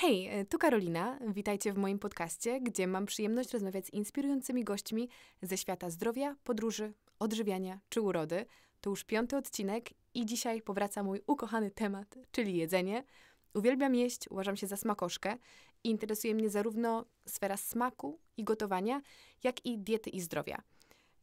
Hej, e, tu Karolina. Witajcie w moim podcaście, gdzie mam przyjemność rozmawiać z inspirującymi gośćmi ze świata zdrowia, podróży, odżywiania czy urody. To już piąty odcinek i dzisiaj powraca mój ukochany temat, czyli jedzenie. Uwielbiam jeść, uważam się za smakoszkę i interesuje mnie zarówno sfera smaku i gotowania, jak i diety i zdrowia.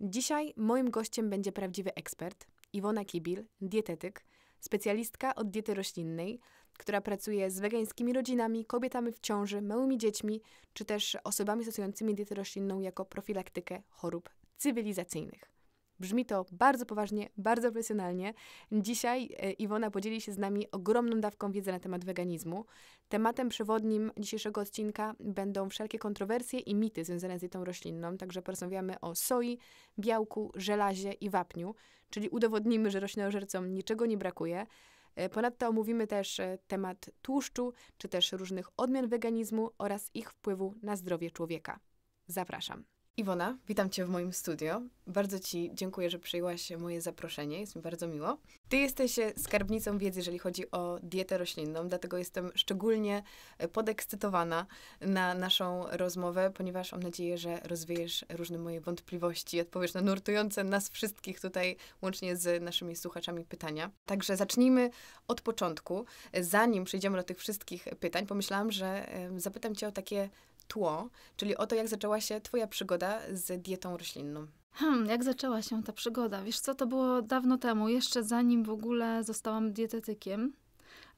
Dzisiaj moim gościem będzie prawdziwy ekspert, Iwona Kibil, dietetyk – specjalistka od diety roślinnej, która pracuje z wegańskimi rodzinami, kobietami w ciąży, małymi dziećmi, czy też osobami stosującymi dietę roślinną jako profilaktykę chorób cywilizacyjnych. Brzmi to bardzo poważnie, bardzo profesjonalnie. Dzisiaj e, Iwona podzieli się z nami ogromną dawką wiedzy na temat weganizmu. Tematem przewodnim dzisiejszego odcinka będą wszelkie kontrowersje i mity związane z dietą roślinną, także porozmawiamy o soi, białku, żelazie i wapniu, czyli udowodnimy, że roślinożercom niczego nie brakuje. E, ponadto omówimy też e, temat tłuszczu, czy też różnych odmian weganizmu oraz ich wpływu na zdrowie człowieka. Zapraszam. Iwona, witam Cię w moim studio. Bardzo Ci dziękuję, że przyjęłaś moje zaproszenie, jest mi bardzo miło. Ty jesteś e, skarbnicą wiedzy, jeżeli chodzi o dietę roślinną, dlatego jestem szczególnie e, podekscytowana na naszą rozmowę, ponieważ mam nadzieję, że rozwiejesz różne moje wątpliwości i odpowiesz na nurtujące nas wszystkich tutaj, łącznie z naszymi słuchaczami, pytania. Także zacznijmy od początku. E, zanim przejdziemy do tych wszystkich pytań, pomyślałam, że zapytam Cię o takie tło, czyli o to, jak zaczęła się Twoja przygoda z dietą roślinną. Hmm, jak zaczęła się ta przygoda? Wiesz co, to było dawno temu, jeszcze zanim w ogóle zostałam dietetykiem,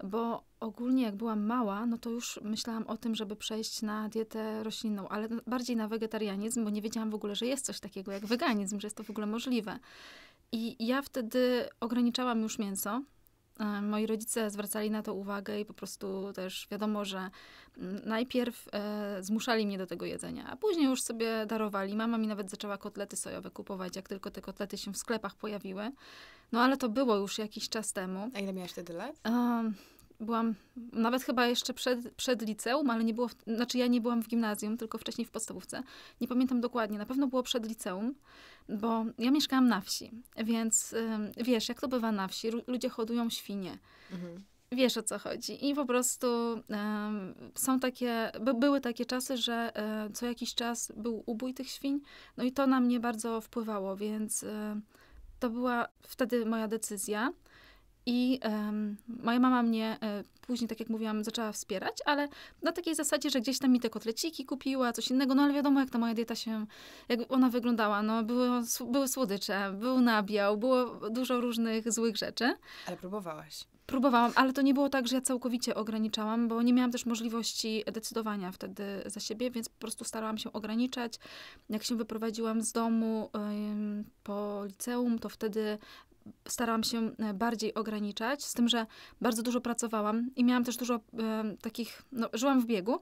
bo ogólnie jak byłam mała, no to już myślałam o tym, żeby przejść na dietę roślinną, ale bardziej na wegetarianizm, bo nie wiedziałam w ogóle, że jest coś takiego jak weganizm, że jest to w ogóle możliwe. I ja wtedy ograniczałam już mięso, E, moi rodzice zwracali na to uwagę i po prostu też wiadomo, że najpierw e, zmuszali mnie do tego jedzenia, a później już sobie darowali. Mama mi nawet zaczęła kotlety sojowe kupować, jak tylko te kotlety się w sklepach pojawiły. No ale to było już jakiś czas temu. A ile miałaś wtedy lat? Um, byłam nawet chyba jeszcze przed, przed liceum, ale nie było, w, znaczy ja nie byłam w gimnazjum, tylko wcześniej w podstawówce. Nie pamiętam dokładnie, na pewno było przed liceum, bo ja mieszkałam na wsi, więc y, wiesz, jak to bywa na wsi, ludzie hodują świnie. Mhm. Wiesz o co chodzi. I po prostu są takie, by, były takie czasy, że e, co jakiś czas był ubój tych świń, no i to na mnie bardzo wpływało, więc y, to była wtedy moja decyzja i um, moja mama mnie e, później, tak jak mówiłam, zaczęła wspierać, ale na takiej zasadzie, że gdzieś tam mi te kotleciki kupiła, coś innego, no ale wiadomo, jak ta moja dieta się, jak ona wyglądała. No, było, były słodycze, był nabiał, było dużo różnych złych rzeczy. Ale próbowałaś. Próbowałam, ale to nie było tak, że ja całkowicie ograniczałam, bo nie miałam też możliwości decydowania wtedy za siebie, więc po prostu starałam się ograniczać. Jak się wyprowadziłam z domu po liceum, to wtedy starałam się e, bardziej ograniczać, z tym, że bardzo dużo pracowałam i miałam też dużo e, takich, no, żyłam w biegu,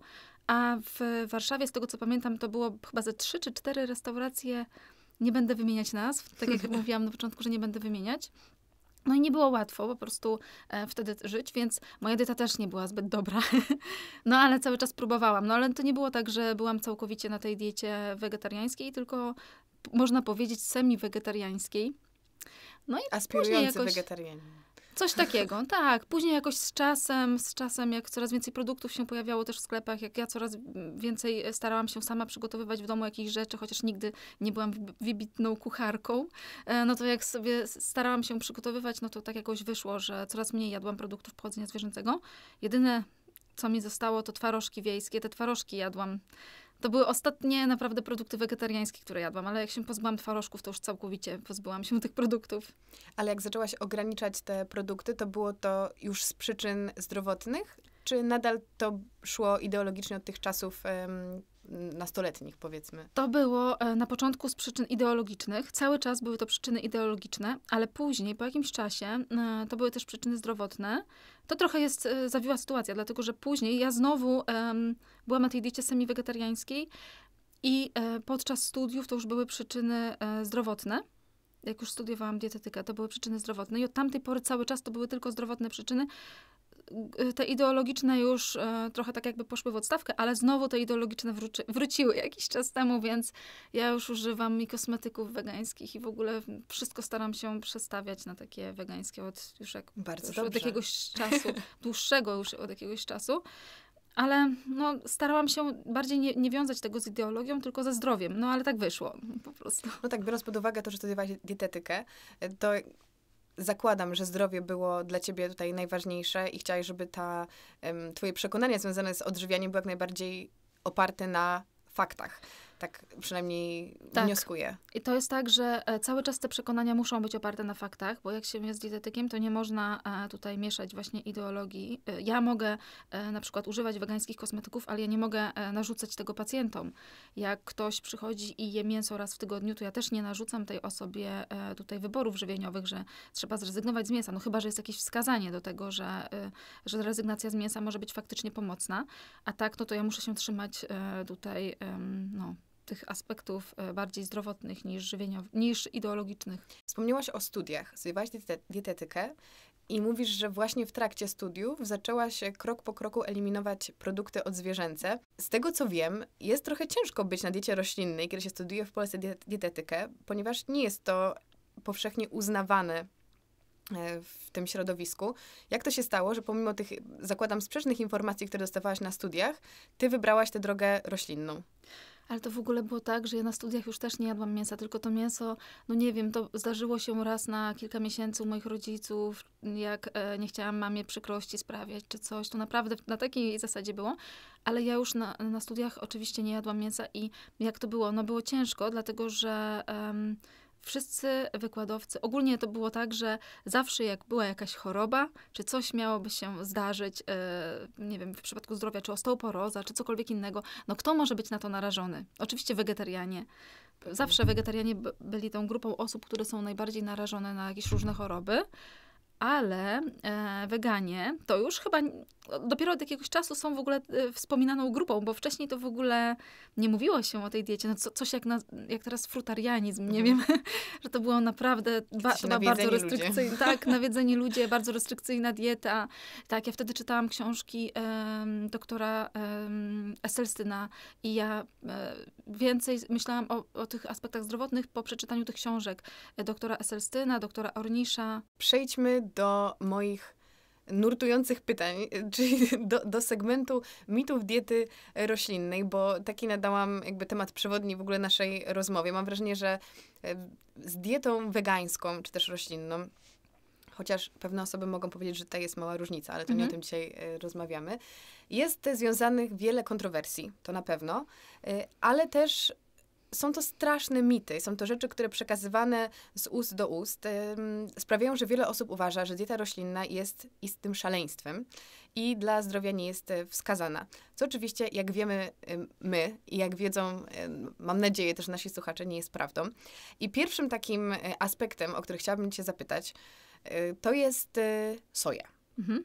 a w Warszawie, z tego co pamiętam, to było chyba ze trzy czy cztery restauracje, nie będę wymieniać nazw, tak jak mówiłam na początku, że nie będę wymieniać. No i nie było łatwo po prostu e, wtedy żyć, więc moja dieta też nie była zbyt dobra. no ale cały czas próbowałam. No ale to nie było tak, że byłam całkowicie na tej diecie wegetariańskiej, tylko można powiedzieć semi-wegetariańskiej. No i Aspirujący jakoś... wegetarianie. Coś takiego, tak. Później jakoś z czasem, z czasem, jak coraz więcej produktów się pojawiało też w sklepach, jak ja coraz więcej e, starałam się sama przygotowywać w domu jakichś rzeczy, chociaż nigdy nie byłam wybitną kucharką, e, no to jak sobie starałam się przygotowywać, no to tak jakoś wyszło, że coraz mniej jadłam produktów pochodzenia zwierzęcego. Jedyne, co mi zostało, to twarożki wiejskie. Te twarożki jadłam to były ostatnie naprawdę produkty wegetariańskie, które jadłam, ale jak się pozbyłam twarożków, to już całkowicie pozbyłam się tych produktów. Ale jak zaczęłaś ograniczać te produkty, to było to już z przyczyn zdrowotnych? Czy nadal to szło ideologicznie od tych czasów, nastoletnich, powiedzmy. To było e, na początku z przyczyn ideologicznych. Cały czas były to przyczyny ideologiczne, ale później, po jakimś czasie, e, to były też przyczyny zdrowotne. To trochę jest e, zawiła sytuacja, dlatego że później ja znowu byłam na tej diecie semi-wegetariańskiej i podczas studiów to już były przyczyny zdrowotne jak już studiowałam dietetykę, to były przyczyny zdrowotne i od tamtej pory cały czas to były tylko zdrowotne przyczyny te ideologiczne już e, trochę tak jakby poszły w odstawkę, ale znowu te ideologiczne wróci, wróciły jakiś czas temu, więc ja już używam i kosmetyków wegańskich i w ogóle wszystko staram się przestawiać na takie wegańskie od już, jak, już od jakiegoś czasu, dłuższego już od jakiegoś czasu. Ale no, starałam się bardziej nie, nie, wiązać tego z ideologią, tylko ze zdrowiem. No ale tak wyszło po prostu. No tak, biorąc pod uwagę to, że studiowałaś dietetykę, to zakładam, że zdrowie było dla ciebie tutaj najważniejsze i chciałaś, żeby ta um, twoje przekonania związane z odżywianiem były jak najbardziej oparte na faktach. Tak przynajmniej tak. wnioskuję. I to jest tak, że e, cały czas te przekonania muszą być oparte na faktach, bo jak się jest dietetykiem, to nie można e, tutaj mieszać właśnie ideologii. E, ja mogę na przykład używać wegańskich kosmetyków, ale ja nie mogę narzucać tego pacjentom. Jak ktoś przychodzi i je mięso raz w tygodniu, to ja też nie narzucam tej osobie tutaj wyborów żywieniowych, że trzeba zrezygnować z mięsa. No chyba, że jest jakieś wskazanie do tego, że, że rezygnacja z mięsa może być faktycznie pomocna, a tak, no to ja muszę się trzymać tutaj, no, tych aspektów e, bardziej zdrowotnych niż, żywieniowych, niż ideologicznych. Wspomniałaś o studiach, studiowałaś diete dietetykę i mówisz, że właśnie w trakcie studiów zaczęłaś krok po kroku eliminować produkty odzwierzęce. Z tego co wiem, jest trochę ciężko być na diecie roślinnej, kiedy się studiuje w Polsce dietetykę, ponieważ nie jest to powszechnie uznawane e, w tym środowisku. Jak to się stało, że pomimo tych, zakładam, sprzecznych informacji, które dostawałaś na studiach, ty wybrałaś tę drogę roślinną? Ale to w ogóle było tak, że ja na studiach już też nie jadłam mięsa, tylko to mięso, no nie wiem, to zdarzyło się raz na kilka miesięcy u moich rodziców, jak e, nie chciałam mamie przykrości sprawiać czy coś. To naprawdę na takiej zasadzie było. Ale ja już na, na studiach oczywiście nie jadłam mięsa i jak to było? No było ciężko, dlatego że... Um, wszyscy wykładowcy, ogólnie to było tak, że zawsze jak była jakaś choroba, czy coś miałoby się zdarzyć, yy, nie wiem, w przypadku zdrowia, czy osteoporoza, czy cokolwiek innego, no kto może być na to narażony? Oczywiście wegetarianie. Zawsze wegetarianie byli tą grupą osób, które są najbardziej narażone na jakieś różne choroby ale e, weganie to już chyba dopiero od jakiegoś czasu są w ogóle e, wspominaną grupą, bo wcześniej to w ogóle nie mówiło się o tej diecie. No co, coś jak, na, jak teraz frutarianizm, nie mm. wiem, że to było naprawdę ba, chyba bardzo restrykcyjna, ludzie. tak, nawiedzeni ludzie, bardzo restrykcyjna dieta. Tak, ja wtedy czytałam książki doktora um, Esselstyna i ja e, więcej myślałam o, o, tych aspektach zdrowotnych po przeczytaniu tych książek e, doktora Esselstyna, doktora Ornisza. Przejdźmy do moich nurtujących pytań, e, czyli do, do segmentu mitów diety roślinnej, bo taki nadałam jakby temat przewodni w ogóle naszej rozmowie. Mam wrażenie, że e, z dietą wegańską czy też roślinną chociaż pewne osoby mogą powiedzieć, że tutaj jest mała różnica, ale to nie o mhm. tym dzisiaj e, rozmawiamy. Jest związanych wiele kontrowersji, to na pewno, ale też są to straszne mity, są to rzeczy, które przekazywane z ust do ust sprawiają, że wiele osób uważa, że dieta roślinna jest istnym szaleństwem i dla zdrowia nie jest e, wskazana. Co oczywiście, jak wiemy my i jak wiedzą, mam nadzieję, też nasi słuchacze, nie jest prawdą. I pierwszym takim e, aspektem, o który chciałabym Cię zapytać, e, to jest soja. Mhm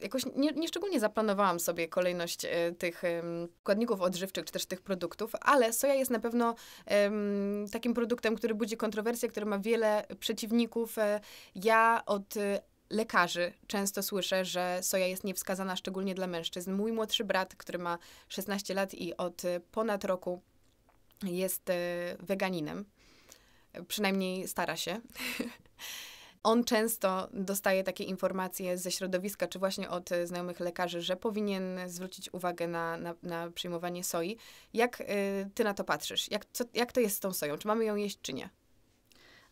jakoś nie, nie szczególnie zaplanowałam sobie kolejność e, tych składników odżywczych, czy też tych produktów, ale soja jest na pewno takim produktem, który budzi kontrowersje, który ma wiele przeciwników. E, ja od e, lekarzy często słyszę, że soja jest niewskazana szczególnie dla mężczyzn. Mój młodszy brat, który ma 16 lat i od ponad roku jest weganinem, przynajmniej stara się. on często dostaje takie informacje ze środowiska, czy właśnie od e, znajomych lekarzy, że powinien zwrócić uwagę na, na, na przyjmowanie soi. Jak y, ty na to patrzysz? Jak, co, jak to jest z tą soją? Czy mamy ją jeść, czy nie?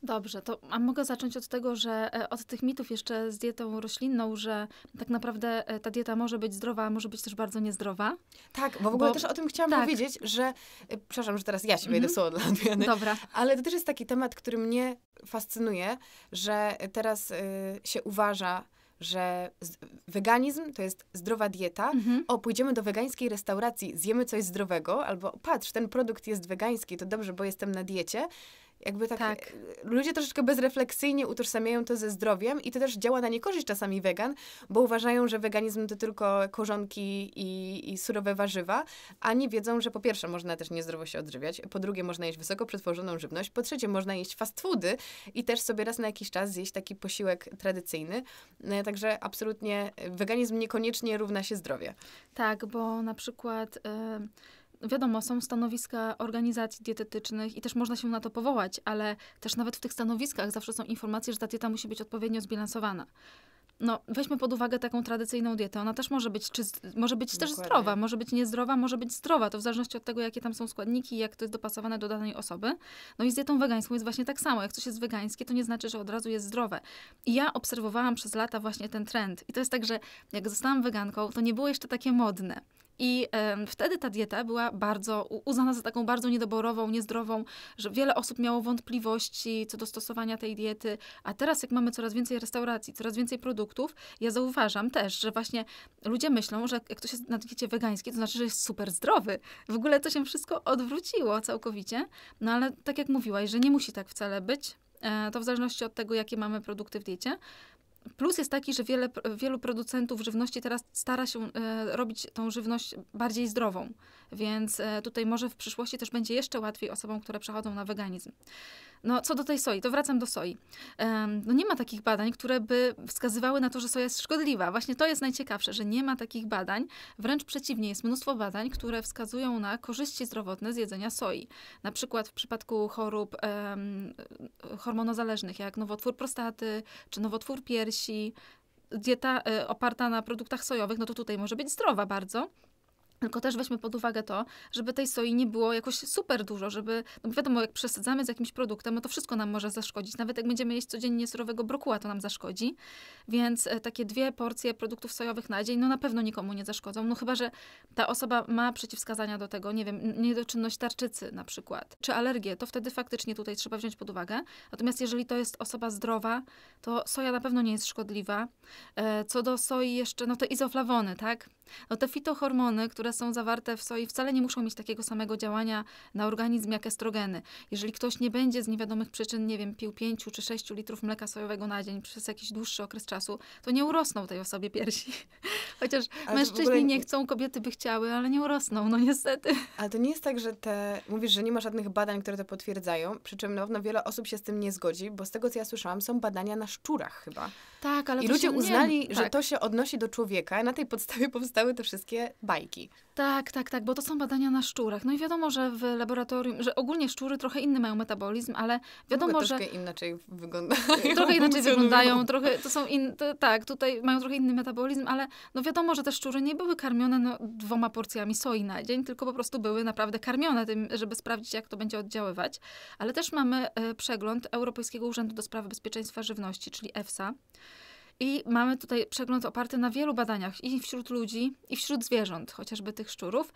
Dobrze, to a mogę zacząć od tego, że e, od tych mitów jeszcze z dietą roślinną, że tak naprawdę e, ta dieta może być zdrowa, a może być też bardzo niezdrowa. Tak, bo w ogóle bo, też o tym chciałam tak. powiedzieć, że e, przepraszam, że teraz ja się wejdę mm-hmm. słowo dla Dobra. Ale to też jest taki temat, który mnie fascynuje, że teraz y, się uważa że weganizm to jest zdrowa dieta. Mhm. O, pójdziemy do wegańskiej restauracji, zjemy coś zdrowego, albo patrz, ten produkt jest wegański, to dobrze, bo jestem na diecie. Jakby tak, tak. E, ludzie troszeczkę bezrefleksyjnie utożsamiają to ze zdrowiem i to też działa na niekorzyść czasami wegan, bo uważają, że weganizm to tylko korzonki i, i surowe warzywa, a nie wiedzą, że po pierwsze można też niezdrowo się odżywiać, po drugie można jeść wysoko przetworzoną żywność, po trzecie można jeść fast foody i też sobie raz na jakiś czas zjeść taki posiłek tradycyjny. E, także absolutnie weganizm niekoniecznie równa się zdrowie. Tak, bo na przykład... E, wiadomo, są stanowiska organizacji dietetycznych i też można się na to powołać, ale też nawet w tych stanowiskach zawsze są informacje, że ta dieta musi być odpowiednio zbilansowana. No, weźmy pod uwagę taką tradycyjną dietę. Ona też może być, czy, może być też zdrowa, może być niezdrowa, może być zdrowa. To w zależności od tego, jakie tam są składniki i jak to jest dopasowane do danej osoby. No i z dietą wegańską jest właśnie tak samo. Jak coś jest wegańskie, to nie znaczy, że od razu jest zdrowe. I ja obserwowałam przez lata właśnie ten trend. I to jest tak, że jak zostałam weganką, to nie było jeszcze takie modne. I y, wtedy ta dieta była bardzo uznana za taką bardzo niedoborową, niezdrową, że wiele osób miało wątpliwości co do stosowania tej diety. A teraz, jak mamy coraz więcej restauracji, coraz więcej produktów, ja zauważam też, że właśnie ludzie myślą, że jak ktoś jest na diecie wegańskiej, to znaczy, że jest super zdrowy. W ogóle to się wszystko odwróciło całkowicie. No ale tak jak mówiłaś, że nie musi tak wcale być. E, to w zależności od tego, jakie mamy produkty w diecie. Plus jest taki, że wiele, wielu producentów żywności teraz stara się e, robić tą żywność bardziej zdrową, więc e, tutaj może w przyszłości też będzie jeszcze łatwiej osobom, które przechodzą na weganizm. No, co do tej soi, to wracam do soi. No, nie ma takich badań, które by wskazywały na to, że soja jest szkodliwa. Właśnie to jest najciekawsze, że nie ma takich badań. Wręcz przeciwnie, jest mnóstwo badań, które wskazują na korzyści zdrowotne z jedzenia soi. Na przykład w przypadku chorób hormonozależnych, jak nowotwór prostaty czy nowotwór piersi, dieta e, oparta na produktach sojowych, no to tutaj może być zdrowa bardzo. Tylko też weźmy pod uwagę to, żeby tej soi nie było jakoś super dużo, żeby, no wiadomo, jak przesadzamy z jakimś produktem, no to wszystko nam może zaszkodzić. Nawet jak będziemy jeść codziennie surowego brokuła, to nam zaszkodzi. Więc e, takie dwie porcje produktów sojowych na dzień, no na pewno nikomu nie zaszkodzą. No chyba, że ta osoba ma przeciwwskazania do tego, nie wiem, niedoczynność tarczycy na przykład, czy alergię, to wtedy faktycznie tutaj trzeba wziąć pod uwagę. Natomiast jeżeli to jest osoba zdrowa, to soja na pewno nie jest szkodliwa. E, co do soi jeszcze, no to izoflawony, tak? No te fitohormony, które są zawarte w soi, wcale nie muszą mieć takiego samego działania na organizm jak estrogeny. Jeżeli ktoś nie będzie z niewiadomych przyczyn, nie wiem, pił 5 czy 6 litrów mleka sojowego na dzień przez jakiś dłuższy okres czasu, to nie urosną tej osobie piersi. Chociaż ale mężczyźni ogóle... nie chcą, kobiety by chciały, ale nie urosną, no niestety. Ale to nie jest tak, że te, mówisz, że nie ma żadnych badań, które to potwierdzają, przy czym no, no wiele osób się z tym nie zgodzi, bo z tego, co ja słyszałam, są badania na szczurach chyba. Tak, ale I ludzie się, uznali, nie, że tak. to się odnosi do człowieka i na tej podstawie powstały te wszystkie bajki. Tak, tak, tak, bo to są badania na szczurach. No i wiadomo, że w laboratorium, że ogólnie szczury trochę inny mają metabolizm, ale wiadomo, że... Troszkę inaczej wyglądają. Trochę inaczej wyglądają, trochę, to są in... tak, tutaj mają trochę inny metabolizm, ale no wiadomo, wiadomo, że te szczury nie były karmione no, dwoma porcjami soi na dzień, tylko po prostu były naprawdę karmione tym, żeby sprawdzić, jak to będzie oddziaływać. Ale też mamy e, przegląd Europejskiego Urzędu do Spraw Bezpieczeństwa Żywności, czyli EFSA, i mamy tutaj przegląd oparty na wielu badaniach i wśród ludzi, i wśród zwierząt, chociażby tych szczurów.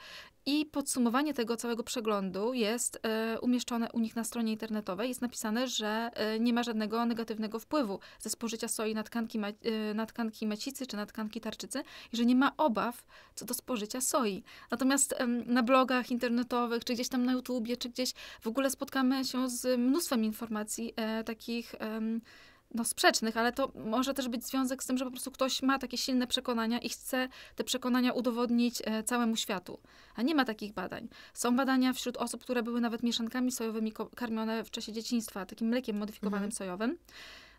I podsumowanie tego całego przeglądu jest e, umieszczone u nich na stronie internetowej. Jest napisane, że e, nie ma żadnego negatywnego wpływu ze spożycia soi na tkanki, me, e, na tkanki macicy czy na tkanki tarczycy i że nie ma obaw co do spożycia soi. Natomiast na blogach internetowych, czy gdzieś tam na YouTubie, czy gdzieś w ogóle spotkamy się z mnóstwem informacji takich no, sprzecznych, ale to może też być związek z tym, że po prostu ktoś ma takie silne przekonania i chce te przekonania udowodnić e, całemu światu. A nie ma takich badań. Są badania wśród osób, które były nawet mieszankami sojowymi karmione w czasie dzieciństwa, takim mlekiem modyfikowanym mhm. sojowym.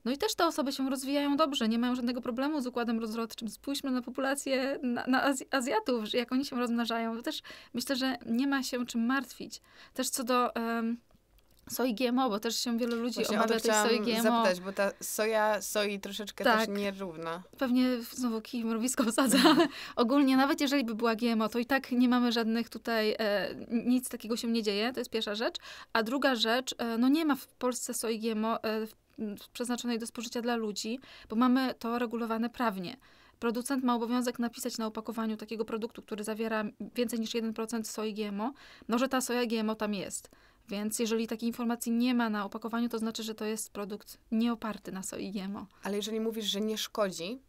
No i też te osoby się rozwijają dobrze, nie mają żadnego problemu z układem rozrodczym. Spójrzmy na populację na, na Azjatów, jak oni się rozmnażają. Też myślę, że nie ma się czym martwić. Też co do soi GMO, bo też się wielu ludzi Właśnie obawia tej soi GMO. zapytać, bo ta soja soi troszeczkę tak. też nierówna. Pewnie znowu kij mrowisko wsadzamy. Ogólnie nawet jeżeli by była GMO, to i tak nie mamy żadnych tutaj, e, nic takiego się nie dzieje, to jest pierwsza rzecz. A druga rzecz, e, no nie ma w Polsce soi GMO e, przeznaczonej do spożycia dla ludzi, bo mamy to regulowane prawnie. Producent ma obowiązek napisać na opakowaniu takiego produktu, który zawiera więcej niż 1% soi GMO, no że ta soja GMO tam jest. Więc jeżeli takiej informacji nie ma na opakowaniu, to znaczy, że to jest produkt nieoparty na soi GMO. Ale jeżeli mówisz, że nie szkodzi,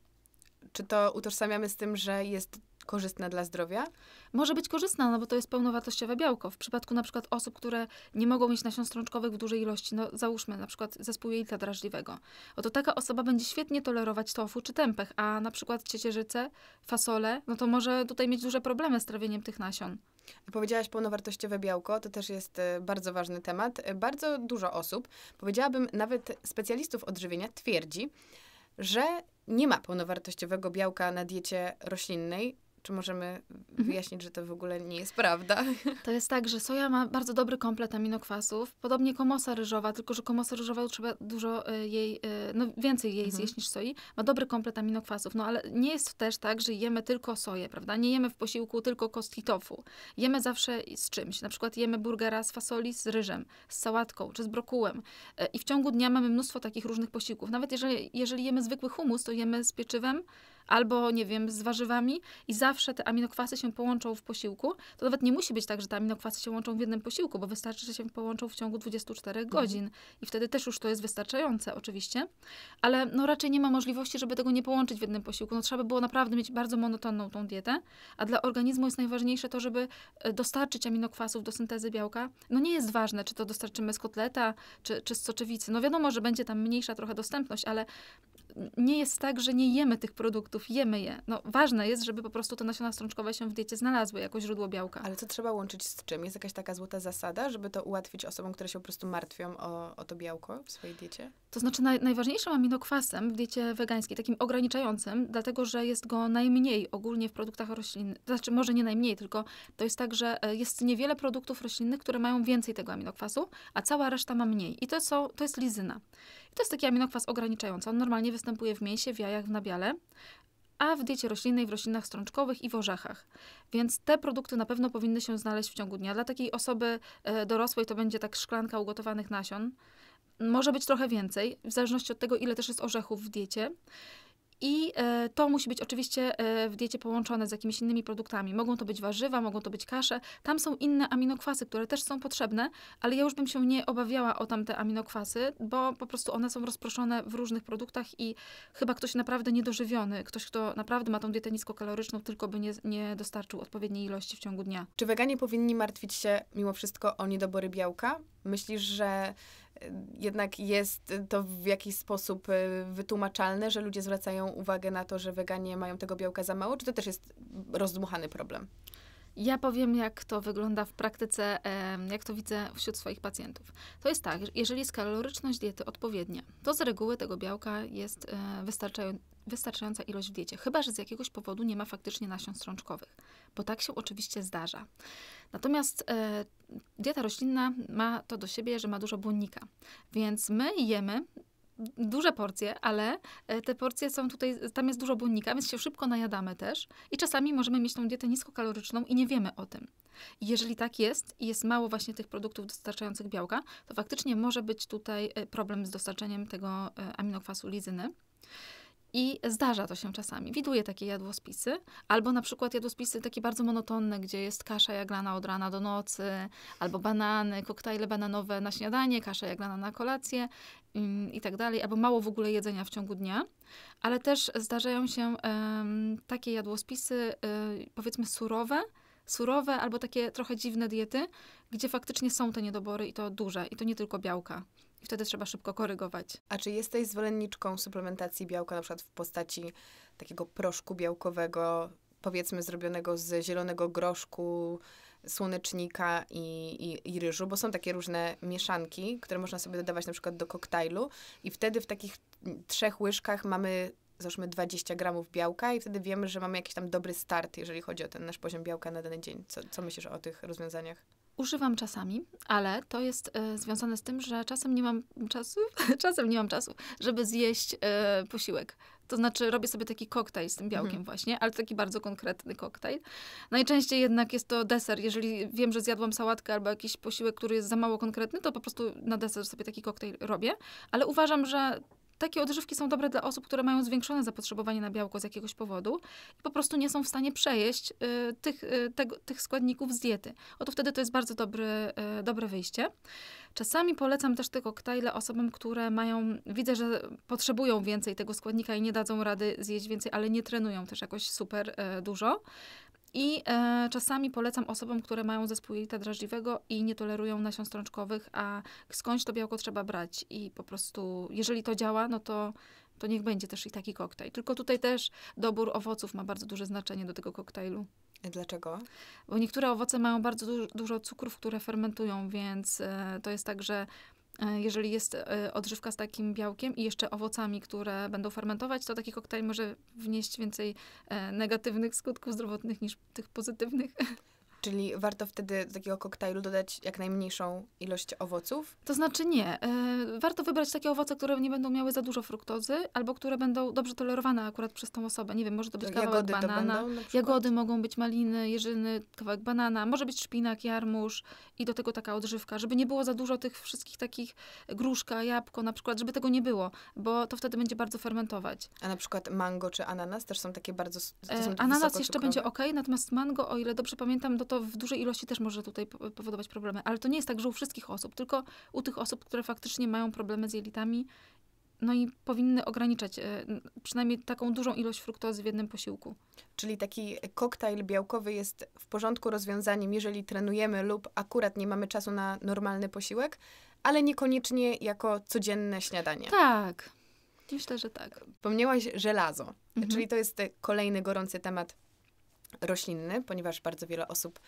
czy to utożsamiamy z tym, że jest korzystna dla zdrowia? Może być korzystna, no bo to jest pełnowartościowe białko. W przypadku na przykład osób, które nie mogą mieć nasion strączkowych w dużej ilości, no załóżmy na przykład zespół jelita drażliwego, oto no taka osoba będzie świetnie tolerować tofu czy tempeh, a na przykład ciecierzycę, fasole, no to może tutaj mieć duże problemy z trawieniem tych nasion. Powiedziałaś pełnowartościowe białko, to też jest e, bardzo ważny temat. E, bardzo dużo osób, powiedziałabym nawet specjalistów odżywienia, twierdzi, że nie ma pełnowartościowego białka na diecie roślinnej, czy możemy mhm. wyjaśnić, że to w ogóle nie jest prawda? To jest tak, że soja ma bardzo dobry komplet aminokwasów, podobnie komosa ryżowa, tylko że komosa ryżowa trzeba dużo e, jej, e, no więcej jej mhm. zjeść mhm. niż soi, ma dobry komplet aminokwasów, no ale nie jest też tak, że jemy tylko soję, prawda? Nie jemy w posiłku tylko kostki tofu. Jemy zawsze z czymś, na przykład jemy burgera z fasoli z ryżem, z sałatką czy z brokułem e, i w ciągu dnia mamy mnóstwo takich różnych posiłków. Nawet jeżeli, jeżeli jemy zwykły humus, to jemy z pieczywem, albo nie wiem, z warzywami i zawsze te aminokwasy się połączą w posiłku, to nawet nie musi być tak, że te aminokwasy się łączą w jednym posiłku, bo wystarczy, że się połączą w ciągu 24 mhm. godzin i wtedy też już to jest wystarczające oczywiście, ale no raczej nie ma możliwości, żeby tego nie połączyć w jednym posiłku. No trzeba by było naprawdę mieć bardzo monotonną tą dietę, a dla organizmu jest najważniejsze to, żeby e, dostarczyć aminokwasów do syntezy białka. No nie jest ważne, czy to dostarczymy z kotleta, czy, czy z soczewicy. No wiadomo, że będzie tam mniejsza trochę dostępność, ale nie jest tak, że nie jemy tych produktów, jemy je. No, ważne jest, żeby po prostu te nasiona strączkowe się w diecie znalazły jako źródło białka. Ale co trzeba łączyć z czym? Jest jakaś taka złota zasada, żeby to ułatwić osobom, które się po prostu martwią o, o to białko w swojej diecie? To znaczy naj, najważniejszym aminokwasem w diecie wegańskiej, takim ograniczającym, dlatego że jest go najmniej ogólnie w produktach roślinnych, znaczy może nie najmniej, tylko to jest tak, że e, jest niewiele produktów roślinnych, które mają więcej tego aminokwasu, a cała reszta ma mniej. I to, są, to jest lizyna. I to jest taki aminokwas ograniczający. On normalnie występuje w mięsie, w jajach, w nabiale, a w diecie roślinnej w roślinach strączkowych i w orzechach. Więc te produkty na pewno powinny się znaleźć w ciągu dnia. Dla takiej osoby e, dorosłej to będzie tak szklanka ugotowanych nasion, może być trochę więcej, w zależności od tego, ile też jest orzechów w diecie. I e, to musi być oczywiście e, w diecie połączone z jakimiś innymi produktami. Mogą to być warzywa, mogą to być kasze. Tam są inne aminokwasy, które też są potrzebne, ale ja już bym się nie obawiała o tamte aminokwasy, bo po prostu one są rozproszone w różnych produktach i chyba ktoś naprawdę niedożywiony, ktoś, kto naprawdę ma tą dietę niskokaloryczną, tylko by nie, nie dostarczył odpowiedniej ilości w ciągu dnia. Czy weganie powinni martwić się mimo wszystko o niedobory białka? Myślisz, że jednak jest to w jakiś sposób y, wytłumaczalne, że ludzie zwracają uwagę na to, że weganie mają tego białka za mało? Czy to też jest rozdmuchany problem? Ja powiem, jak to wygląda w praktyce, jak to widzę wśród swoich pacjentów. To jest tak, jeżeli jest kaloryczność diety odpowiednia, to z reguły tego białka jest e, wystarczająca ilość w diecie, chyba że z jakiegoś powodu nie ma faktycznie nasion strączkowych, bo tak się oczywiście zdarza. Natomiast e, dieta roślinna ma to do siebie, że ma dużo błonnika, więc my jemy duże porcje, ale e, te porcje są tutaj, tam jest dużo błonnika, więc się szybko najadamy też i czasami możemy mieć tą dietę niskokaloryczną i nie wiemy o tym. jeżeli tak jest i jest mało właśnie tych produktów dostarczających białka, to faktycznie może być tutaj e, problem z dostarczeniem tego e, aminokwasu lizyny. I zdarza to się czasami. Widuję takie jadłospisy, albo na przykład jadłospisy takie bardzo monotonne, gdzie jest kasza jaglana od rana do nocy, albo banany, koktajle bananowe na śniadanie, kasza jaglana na kolację ym, mm, i tak dalej, albo mało w ogóle jedzenia w ciągu dnia. Ale też zdarzają się takie jadłospisy, y, powiedzmy surowe, surowe albo takie trochę dziwne diety, gdzie faktycznie są te niedobory i to duże, i to nie tylko białka i wtedy trzeba szybko korygować. A czy jesteś zwolenniczką suplementacji białka na przykład w postaci takiego proszku białkowego, powiedzmy zrobionego z zielonego groszku, słonecznika i, i, i ryżu, bo są takie różne mieszanki, które można sobie dodawać na przykład do koktajlu i wtedy w takich trzech łyżkach mamy załóżmy 20 gramów białka i wtedy wiemy, że mamy jakiś tam dobry start, jeżeli chodzi o ten nasz poziom białka na dany dzień. Co, co myślisz o tych rozwiązaniach? Używam czasami, ale to jest y, związane z tym, że czasem nie mam czasu, czasem nie mam czasu, żeby zjeść e, posiłek. To znaczy robię sobie taki koktajl z tym białkiem mhm. właśnie, ale taki bardzo konkretny koktajl. Najczęściej jednak jest to deser. Jeżeli wiem, że zjadłam sałatkę albo jakiś posiłek, który jest za mało konkretny, to po prostu na deser sobie taki koktajl robię. Ale uważam, że takie odżywki są dobre dla osób, które mają zwiększone zapotrzebowanie na białko z jakiegoś powodu i po prostu nie są w stanie przejeść y, tych, y, tego, tych składników z diety. Oto wtedy to jest bardzo dobry, y, dobre wyjście. Czasami polecam też te koktajle osobom, które mają, widzę, że potrzebują więcej tego składnika i nie dadzą rady zjeść więcej, ale nie trenują też jakoś super y, dużo. I e, czasami polecam osobom, które mają zespół jelita drażliwego i nie tolerują nasion strączkowych, a skądś to białko trzeba brać. I po prostu, jeżeli to działa, no to, to niech będzie też i taki koktajl. Tylko tutaj też dobór owoców ma bardzo duże znaczenie do tego koktajlu. Dlaczego? Bo niektóre owoce mają bardzo du dużo cukrów, które fermentują, więc e, to jest tak, że E, jeżeli jest e, odżywka z takim białkiem i jeszcze owocami, które będą fermentować, to taki koktajl może wnieść więcej e, negatywnych skutków zdrowotnych niż tych pozytywnych. Czyli warto wtedy do takiego koktajlu dodać jak najmniejszą ilość owoców? To znaczy nie. E, warto wybrać takie owoce, które nie będą miały za dużo fruktozy, albo które będą dobrze tolerowane akurat przez tą osobę. Nie wiem, może to być kawałek jagody banana. Jagody mogą być maliny, jeżyny, kawałek banana, może być szpinak, jarmuż i do tego taka odżywka, żeby nie było za dużo tych wszystkich takich gruszka, jabłko na przykład, żeby tego nie było, bo to wtedy będzie bardzo fermentować. A na przykład mango czy ananas też są takie bardzo... To są e, ananas jeszcze będzie ok, natomiast mango, o ile dobrze pamiętam, do to w dużej ilości też może tutaj powodować problemy. Ale to nie jest tak, że u wszystkich osób, tylko u tych osób, które faktycznie mają problemy z jelitami, no i powinny ograniczać e, przynajmniej taką dużą ilość fruktozy w jednym posiłku. Czyli taki koktajl białkowy jest w porządku rozwiązaniem, jeżeli trenujemy lub akurat nie mamy czasu na normalny posiłek, ale niekoniecznie jako codzienne śniadanie. Tak. Myślę, że tak. Pomniałaś żelazo, mhm. czyli to jest kolejny gorący temat roślinny, ponieważ bardzo wiele osób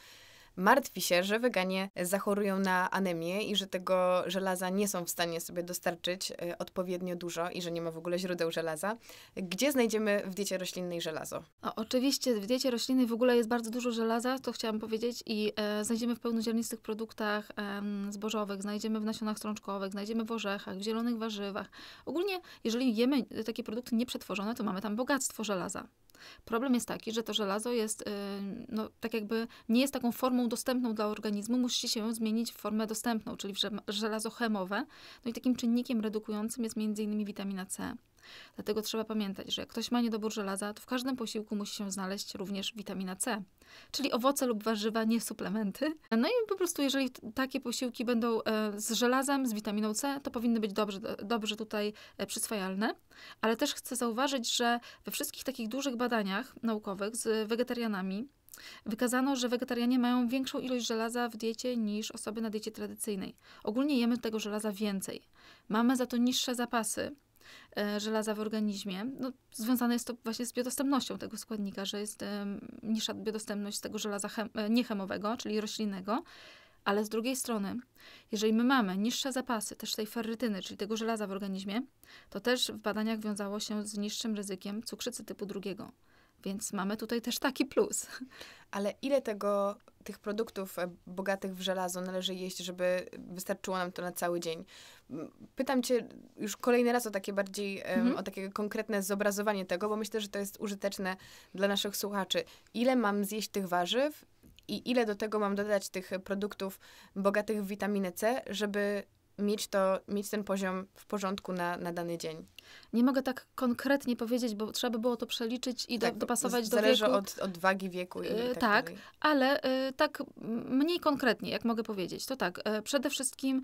martwi się, że weganie zachorują na anemię i że tego żelaza nie są w stanie sobie dostarczyć e, odpowiednio dużo i że nie ma w ogóle źródeł żelaza. Gdzie znajdziemy w diecie roślinnej żelazo? O, oczywiście w diecie roślinnej w ogóle jest bardzo dużo żelaza, to chciałam powiedzieć, i e, znajdziemy w pełnoziarnistych produktach e, zbożowych, znajdziemy w nasionach strączkowych, znajdziemy w orzechach, w zielonych warzywach. Ogólnie, jeżeli jemy takie produkty nieprzetworzone, to mamy tam bogactwo żelaza. Problem jest taki, że to żelazo jest, y, no, tak jakby nie jest taką formą dostępną dla organizmu, musi się zmienić w formę dostępną, czyli w żelazo chemowe. No i takim czynnikiem redukującym jest między innymi witamina C. Dlatego trzeba pamiętać, że jak ktoś ma niedobór żelaza, to w każdym posiłku musi się znaleźć również witamina C, czyli owoce lub warzywa, nie suplementy. No i po prostu, jeżeli takie posiłki będą e, z żelazem, z witaminą C, to powinny być dobrze, dobrze tutaj e, przyswajalne. Ale też chcę zauważyć, że we wszystkich takich dużych badaniach naukowych z wegetarianami, Wykazano, że wegetarianie mają większą ilość żelaza w diecie niż osoby na diecie tradycyjnej. Ogólnie jemy tego żelaza więcej. Mamy za to niższe zapasy, E, żelaza w organizmie. No, związane jest to właśnie z biodostępnością tego składnika, że jest niższa biodostępność tego żelaza chem, e, niechemowego, czyli roślinnego. Ale z drugiej strony, jeżeli my mamy niższe zapasy też tej ferrytyny, czyli tego żelaza w organizmie, to też w badaniach wiązało się z niższym ryzykiem cukrzycy typu drugiego. Więc mamy tutaj też taki plus. Ale ile tego, tych produktów e, bogatych w żelazo należy jeść, żeby wystarczyło nam to na cały dzień? Pytam cię już kolejny raz o takie bardziej, mhm. o takie konkretne zobrazowanie tego, bo myślę, że to jest użyteczne dla naszych słuchaczy. Ile mam zjeść tych warzyw i ile do tego mam dodać tych produktów bogatych w witaminę C, żeby mieć, to, mieć ten poziom w porządku na, na dany dzień? Nie mogę tak konkretnie powiedzieć, bo trzeba by było to przeliczyć i tak, do, dopasować do wieku. Zależy od, od wagi wieku. I e, tak, tak dalej. ale e, tak mniej konkretnie, jak mogę powiedzieć. To tak, e, przede wszystkim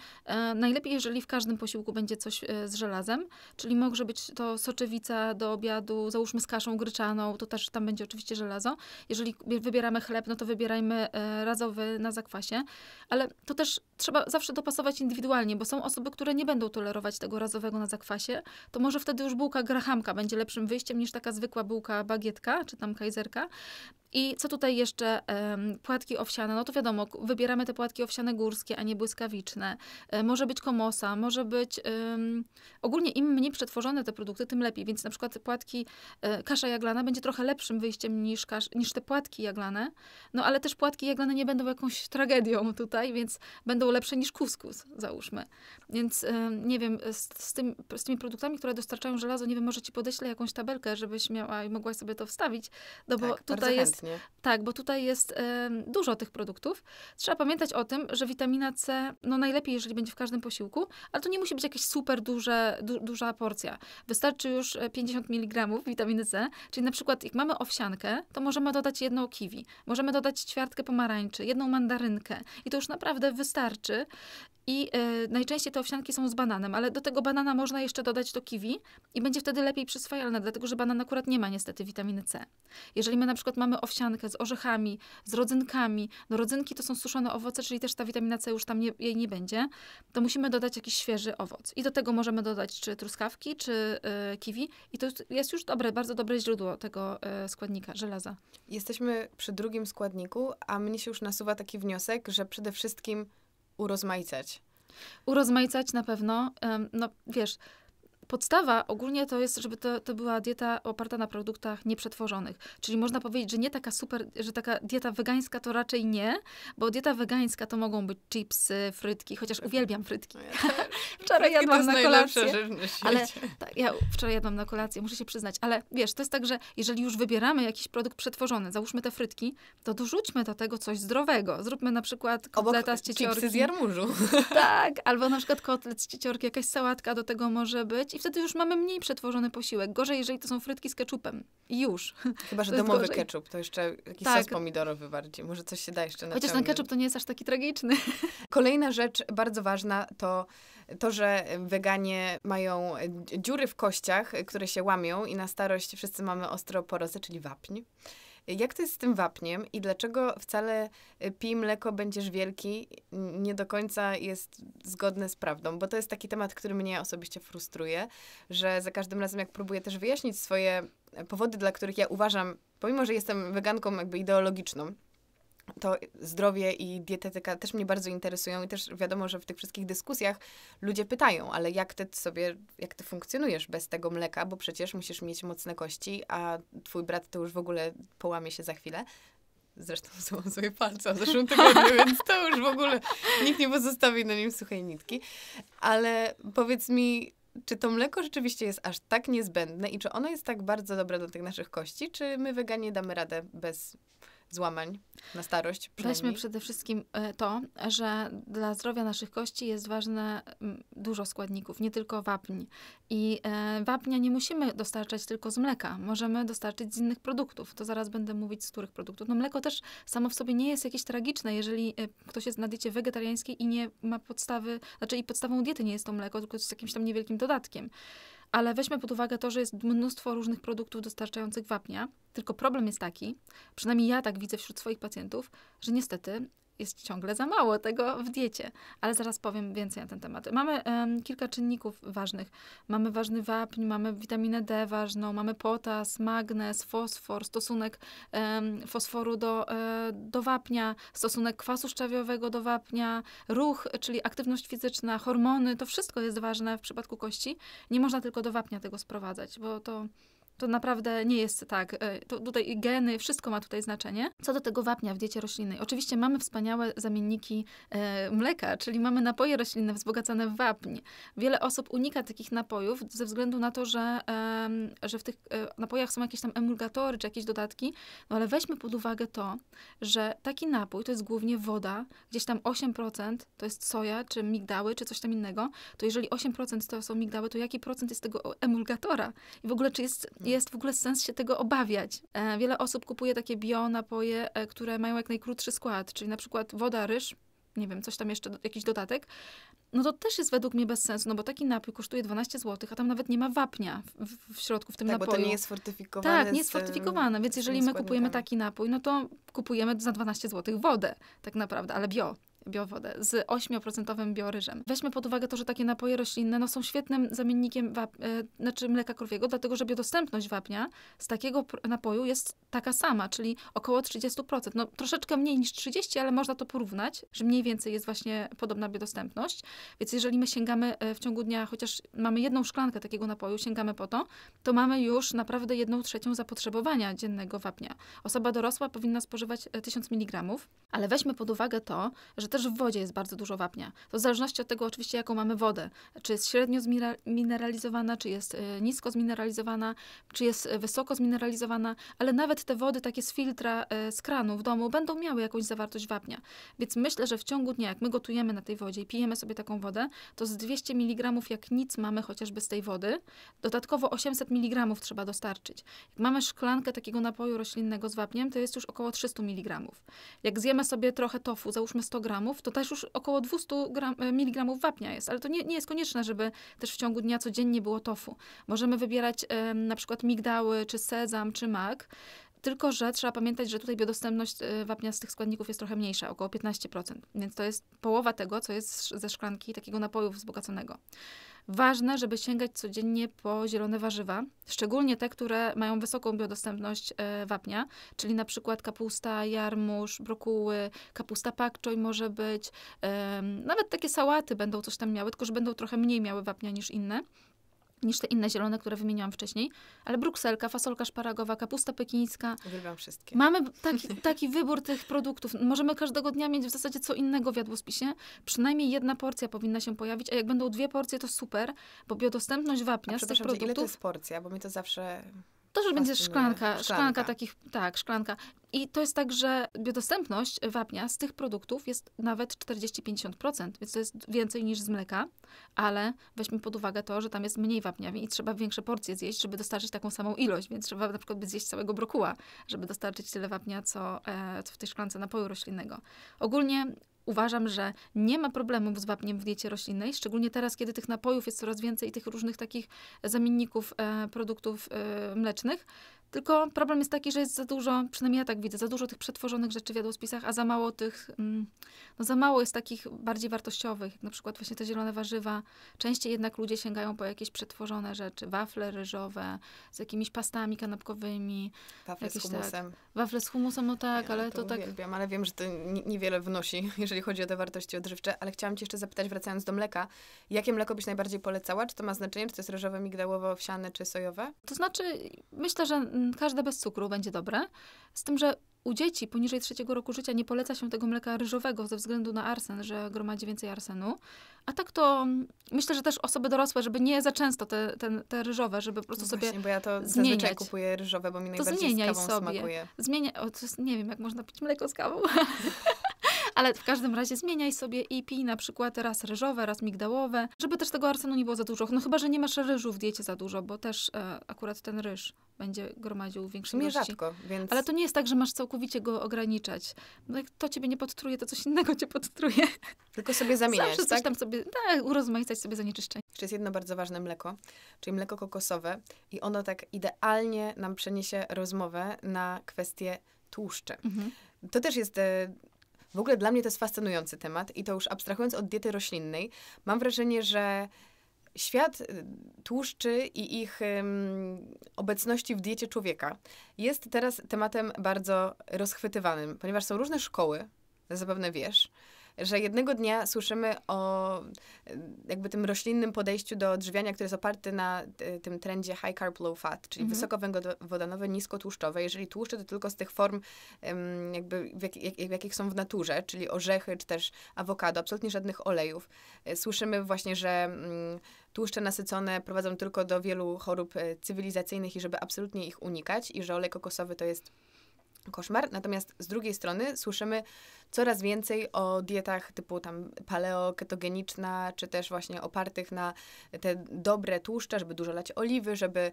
najlepiej, jeżeli w każdym posiłku będzie coś z żelazem, czyli może być to soczewica do obiadu, załóżmy z kaszą gryczaną, to też tam będzie oczywiście żelazo. Jeżeli wybieramy chleb, no to wybierajmy razowy na zakwasie, ale to też trzeba zawsze dopasować indywidualnie, bo są osoby, które nie będą tolerować tego razowego na zakwasie, to może może wtedy już bułka grahamka będzie lepszym wyjściem niż taka zwykła bułka bagietka czy tam kajzerka. I co tutaj jeszcze? Płatki owsiane. No to wiadomo, wybieramy te płatki owsiane górskie, a nie błyskawiczne. E, może być komosa, może być... Um, ogólnie im mniej przetworzone te produkty, tym lepiej. Więc na przykład płatki, e, kasza jaglana będzie trochę lepszym wyjściem niż, kasz, niż te płatki jaglane. No ale też płatki jaglane nie będą jakąś tragedią tutaj, więc będą lepsze niż kuskus, załóżmy. Więc um, nie wiem, z, z, tym, z tymi produktami, które dostarczają żelazo, nie wiem, może ci podeślę jakąś tabelkę, żebyś miała i mogłaś sobie to wstawić. No bo tak, tutaj jest nie? Tak, bo tutaj jest y, dużo tych produktów. Trzeba pamiętać o tym, że witamina C, no najlepiej, jeżeli będzie w każdym posiłku, ale to nie musi być jakaś super duże, du, duża porcja. Wystarczy już 50 e, mg witaminy C, czyli na przykład jak mamy owsiankę, to możemy dodać jedną kiwi, możemy dodać ćwiartkę pomarańczy, jedną mandarynkę i to już naprawdę wystarczy. I y, najczęściej te owsianki są z bananem, ale do tego banana można jeszcze dodać to kiwi i będzie wtedy lepiej przyswajalne, dlatego że banan akurat nie ma niestety witaminy C. Jeżeli my na przykład mamy owsiankę z orzechami, z rodzynkami, no rodzynki to są suszone owoce, czyli też ta witamina C już tam nie, jej nie będzie, to musimy dodać jakiś świeży owoc. I do tego możemy dodać czy truskawki, czy y, kiwi i to jest już dobre, bardzo dobre źródło tego y, składnika, żelaza. Jesteśmy przy drugim składniku, a mnie się już nasuwa taki wniosek, że przede wszystkim urozmaicać. Urozmaicać na pewno, ym, no wiesz, Podstawa ogólnie to jest, żeby to, to była dieta oparta na produktach nieprzetworzonych. Czyli można powiedzieć, że nie taka super, że taka dieta wegańska to raczej nie, bo dieta wegańska to mogą być chipsy, frytki, chociaż uwielbiam frytki. No ja wczoraj frytki jadłam na kolację. Ale tak, ja wczoraj jadłam na kolację, muszę się przyznać, ale wiesz, to jest tak, że jeżeli już wybieramy jakiś produkt przetworzony, załóżmy te frytki, to dorzućmy do tego coś zdrowego. Zróbmy na przykład kotleta Obok z cieciorki. Chipsy z jarmużu. Tak, albo na przykład kotlet z cieciorki, jakaś sałatka do tego może być i wtedy już mamy mniej przetworzony posiłek. Gorzej, jeżeli to są frytki z keczupem. I już. Chyba, że domowy gorzej. keczup, to jeszcze jakiś tak. sos pomidorowy bardziej. Może coś się da jeszcze na Chociaż ten keczup to nie jest aż taki tragiczny. Kolejna rzecz bardzo ważna to to, że weganie mają dziury w kościach, które się łamią i na starość wszyscy mamy osteoporozę, czyli wapń. Jak to jest z tym wapniem i dlaczego wcale y, pij mleko, będziesz wielki nie do końca jest zgodne z prawdą? Bo to jest taki temat, który mnie osobiście frustruje, że za każdym razem jak próbuję też wyjaśnić swoje e, powody, dla których ja uważam, pomimo, że jestem weganką jakby ideologiczną, to zdrowie i dietetyka też mnie bardzo interesują i też wiadomo, że w tych wszystkich dyskusjach ludzie pytają, ale jak ty sobie, jak ty funkcjonujesz bez tego mleka, bo przecież musisz mieć mocne kości, a twój brat to już w ogóle połamie się za chwilę. Zresztą złamał sobie palca w zeszłym tygodniu, więc to już w ogóle nikt nie pozostawi na nim suchej nitki. Ale powiedz mi, czy to mleko rzeczywiście jest aż tak niezbędne i czy ono jest tak bardzo dobre dla tych naszych kości, czy my weganie damy radę bez złamań na starość. Weźmy przede wszystkim e, to, że dla zdrowia naszych kości jest ważne dużo składników, nie tylko wapń. I e, wapnia nie musimy dostarczać tylko z mleka, możemy dostarczyć z innych produktów. To zaraz będę mówić, z których produktów. No mleko też samo w sobie nie jest jakieś tragiczne, jeżeli e, ktoś jest na diecie wegetariańskiej i nie ma podstawy, znaczy i podstawą diety nie jest to mleko, tylko z jakimś tam niewielkim dodatkiem ale weźmy pod uwagę to, że jest mnóstwo różnych produktów dostarczających wapnia. Tylko problem jest taki, przynajmniej ja tak widzę wśród swoich pacjentów, że niestety jest ciągle za mało tego w diecie. Ale zaraz powiem więcej na ten temat. Mamy um, kilka czynników ważnych. Mamy ważny wapń, mamy witaminę D ważną, mamy potas, magnez, fosfor, stosunek um, fosforu do, e, do wapnia, stosunek kwasu szczawiowego do wapnia, ruch, czyli aktywność fizyczna, hormony. To wszystko jest ważne w przypadku kości. Nie można tylko do wapnia tego sprowadzać, bo to to naprawdę nie jest tak. E, to tutaj geny, wszystko ma tutaj znaczenie. Co do tego wapnia w diecie roślinnej. Oczywiście mamy wspaniałe zamienniki e, mleka, czyli mamy napoje roślinne wzbogacane w wapń. Wiele osób unika takich napojów ze względu na to, że, e, że w tych e, napojach są jakieś tam emulgatory czy jakieś dodatki. No ale weźmy pod uwagę to, że taki napój to jest głównie woda, gdzieś tam 8% to jest soja czy migdały czy coś tam innego. To jeżeli 8% to są migdały, to jaki procent jest tego emulgatora? I w ogóle czy jest jest w ogóle sens się tego obawiać. E, wiele osób kupuje takie bio napoje, e, które mają jak najkrótszy skład, czyli na przykład woda, ryż, nie wiem, coś tam jeszcze, jakiś dodatek, no to też jest według mnie bez sensu, no bo taki napój kosztuje 12 zł, a tam nawet nie ma wapnia w, w środku, w tym tak, napoju. Tak, to nie jest fortyfikowane. Tak, nie jest e, fortyfikowane, więc jeżeli my kupujemy taki napój, no to kupujemy za 12 zł wodę tak naprawdę, ale bio biowodę z 8% bioryżem. Weźmy pod uwagę to, że takie napoje roślinne no, są świetnym zamiennikiem wap- e, znaczy mleka krowiego, dlatego że biodostępność wapnia z takiego napoju jest taka sama, czyli około 30%. No troszeczkę mniej niż 30, ale można to porównać, że mniej więcej jest właśnie podobna biodostępność. Więc jeżeli my sięgamy e, w ciągu dnia, chociaż mamy jedną szklankę takiego napoju, sięgamy po to, to mamy już naprawdę jedną trzecią zapotrzebowania dziennego wapnia. Osoba dorosła powinna spożywać 1000 e, mg, ale weźmy pod uwagę to, że też też w wodzie jest bardzo dużo wapnia. To w zależności od tego oczywiście, jaką mamy wodę. Czy jest średnio zmineralizowana, czy jest e, nisko zmineralizowana, czy jest e, wysoko zmineralizowana, ale nawet te wody takie z filtra, e, z kranu w domu będą miały jakąś zawartość wapnia. Więc myślę, że w ciągu dnia, jak my gotujemy na tej wodzie i pijemy sobie taką wodę, to z 200 mg jak nic mamy chociażby z tej wody. Dodatkowo 800 mg trzeba dostarczyć. Jak mamy szklankę takiego napoju roślinnego z wapniem, to jest już około 300 mg. Jak zjemy sobie trochę tofu, załóżmy 100 gramów, gramów, to też już około 200 gram, e, mg wapnia jest. Ale to nie, nie jest konieczne, żeby też w ciągu dnia codziennie było tofu. Możemy wybierać na przykład migdały, czy sezam, czy mak. Tylko, że trzeba pamiętać, że tutaj biodostępność e, wapnia z tych składników jest trochę mniejsza, około 15%. Więc to jest połowa tego, co jest ze szklanki takiego napoju wzbogaconego ważne, żeby sięgać codziennie po zielone warzywa, szczególnie te, które mają wysoką biodostępność e, wapnia, czyli na przykład kapusta, jarmuż, brokuły, kapusta pakczoj może być, nawet takie sałaty będą coś tam miały, tylko że będą trochę mniej miały wapnia niż inne niż te inne zielone, które wymieniłam wcześniej. Ale brukselka, fasolka szparagowa, kapusta pekińska. Uwielbiam wszystkie. Mamy taki, taki wybór tych produktów. Możemy każdego dnia mieć w zasadzie co innego w jadłospisie. Przynajmniej jedna porcja powinna się pojawić, a jak będą dwie porcje, to super, bo biodostępność wapnia a z tych produktów... ile to jest porcja? Bo mi to zawsze... To, że będzie szklanka, szklanka, szklanka takich, tak, szklanka. I to jest tak, że biodostępność wapnia z tych produktów jest nawet 40-50%, więc to jest więcej niż z mleka, ale weźmy pod uwagę to, że tam jest mniej wapnia i trzeba większe porcje zjeść, żeby dostarczyć taką samą ilość, więc trzeba na przykład zjeść całego brokuła, żeby dostarczyć tyle wapnia, co, co e, w tej szklance napoju roślinnego. Ogólnie uważam, że nie ma problemów z wapniem w diecie roślinnej, szczególnie teraz, kiedy tych napojów jest coraz więcej i tych różnych takich zamienników e, produktów e, mlecznych, tylko problem jest taki, że jest za dużo, przynajmniej ja tak widzę, za dużo tych przetworzonych rzeczy w jadłospisach, a za mało tych, mm, no za mało jest takich bardziej wartościowych, jak na przykład właśnie te zielone warzywa. Częściej jednak ludzie sięgają po jakieś przetworzone rzeczy, wafle ryżowe z jakimiś pastami kanapkowymi. Wafle z tak. humusem. Tak, wafle z humusem, no tak, ja ale to, to tak... Uwielbiam, ale wiem, że to niewiele wnosi, jeżeli chodzi o te wartości odżywcze, ale chciałam cię jeszcze zapytać, wracając do mleka, jakie mleko byś najbardziej polecała? Czy to ma znaczenie, czy to jest ryżowe, migdałowe, owsiane, czy sojowe? To znaczy, myślę, że Mm, każde bez cukru będzie dobre. Z tym, że u dzieci poniżej trzeciego roku życia nie poleca się tego mleka ryżowego ze względu na arsen, że gromadzi więcej arsenu. A tak to mm, myślę, że też osoby dorosłe, żeby nie za często te, te, te ryżowe, żeby po prostu no właśnie, sobie bo ja to zmieniać. zazwyczaj kupuję ryżowe, bo mi to najbardziej z kawą sobie. smakuje. Zmienia, o, jest, nie wiem, jak można pić mleko z kawą. Ale w każdym razie zmieniaj sobie i pij na przykład raz ryżowe, raz migdałowe, żeby też tego arsenu nie było za dużo. No chyba, że nie masz ryżu w diecie za dużo, bo też e, akurat ten ryż będzie gromadził większą ilość. ilości. rzadko, więc... Ale to nie jest tak, że masz całkowicie go ograniczać. No jak to ciebie nie podtruje, to coś innego cię podtruje. Tylko sobie zamieniać, Zawsze coś tak? tam sobie, tak, urozmaicać sobie zanieczyszczenie. Jeszcze jest jedno bardzo ważne mleko, czyli mleko kokosowe i ono tak idealnie nam przeniesie rozmowę na kwestię tłuszcze. Mhm. To też jest e, w ogóle dla mnie to jest fascynujący temat i to już abstrahując od diety roślinnej, mam wrażenie, że świat y, tłuszczy i ich um, obecności w diecie człowieka jest teraz tematem bardzo rozchwytywanym, ponieważ są różne szkoły, zapewne wiesz, że jednego dnia słyszymy o e, jakby tym roślinnym podejściu do odżywiania, które jest oparte na e, tym trendzie high carb, low fat, czyli mhm. wysokowęglowodanowe, niskotłuszczowe. Jeżeli tłuszcze, to tylko z tych form jakby w, jak, jak, jakich są w naturze, czyli orzechy czy też awokado, absolutnie żadnych olejów. E, słyszymy właśnie, że mm, tłuszcze nasycone prowadzą tylko do wielu chorób cywilizacyjnych i żeby absolutnie ich unikać i że olej kokosowy to jest koszmar. Natomiast z drugiej strony słyszymy coraz więcej o dietach typu tam paleo, ketogeniczna, czy też właśnie opartych na te dobre tłuszcze, żeby dużo lać oliwy, żeby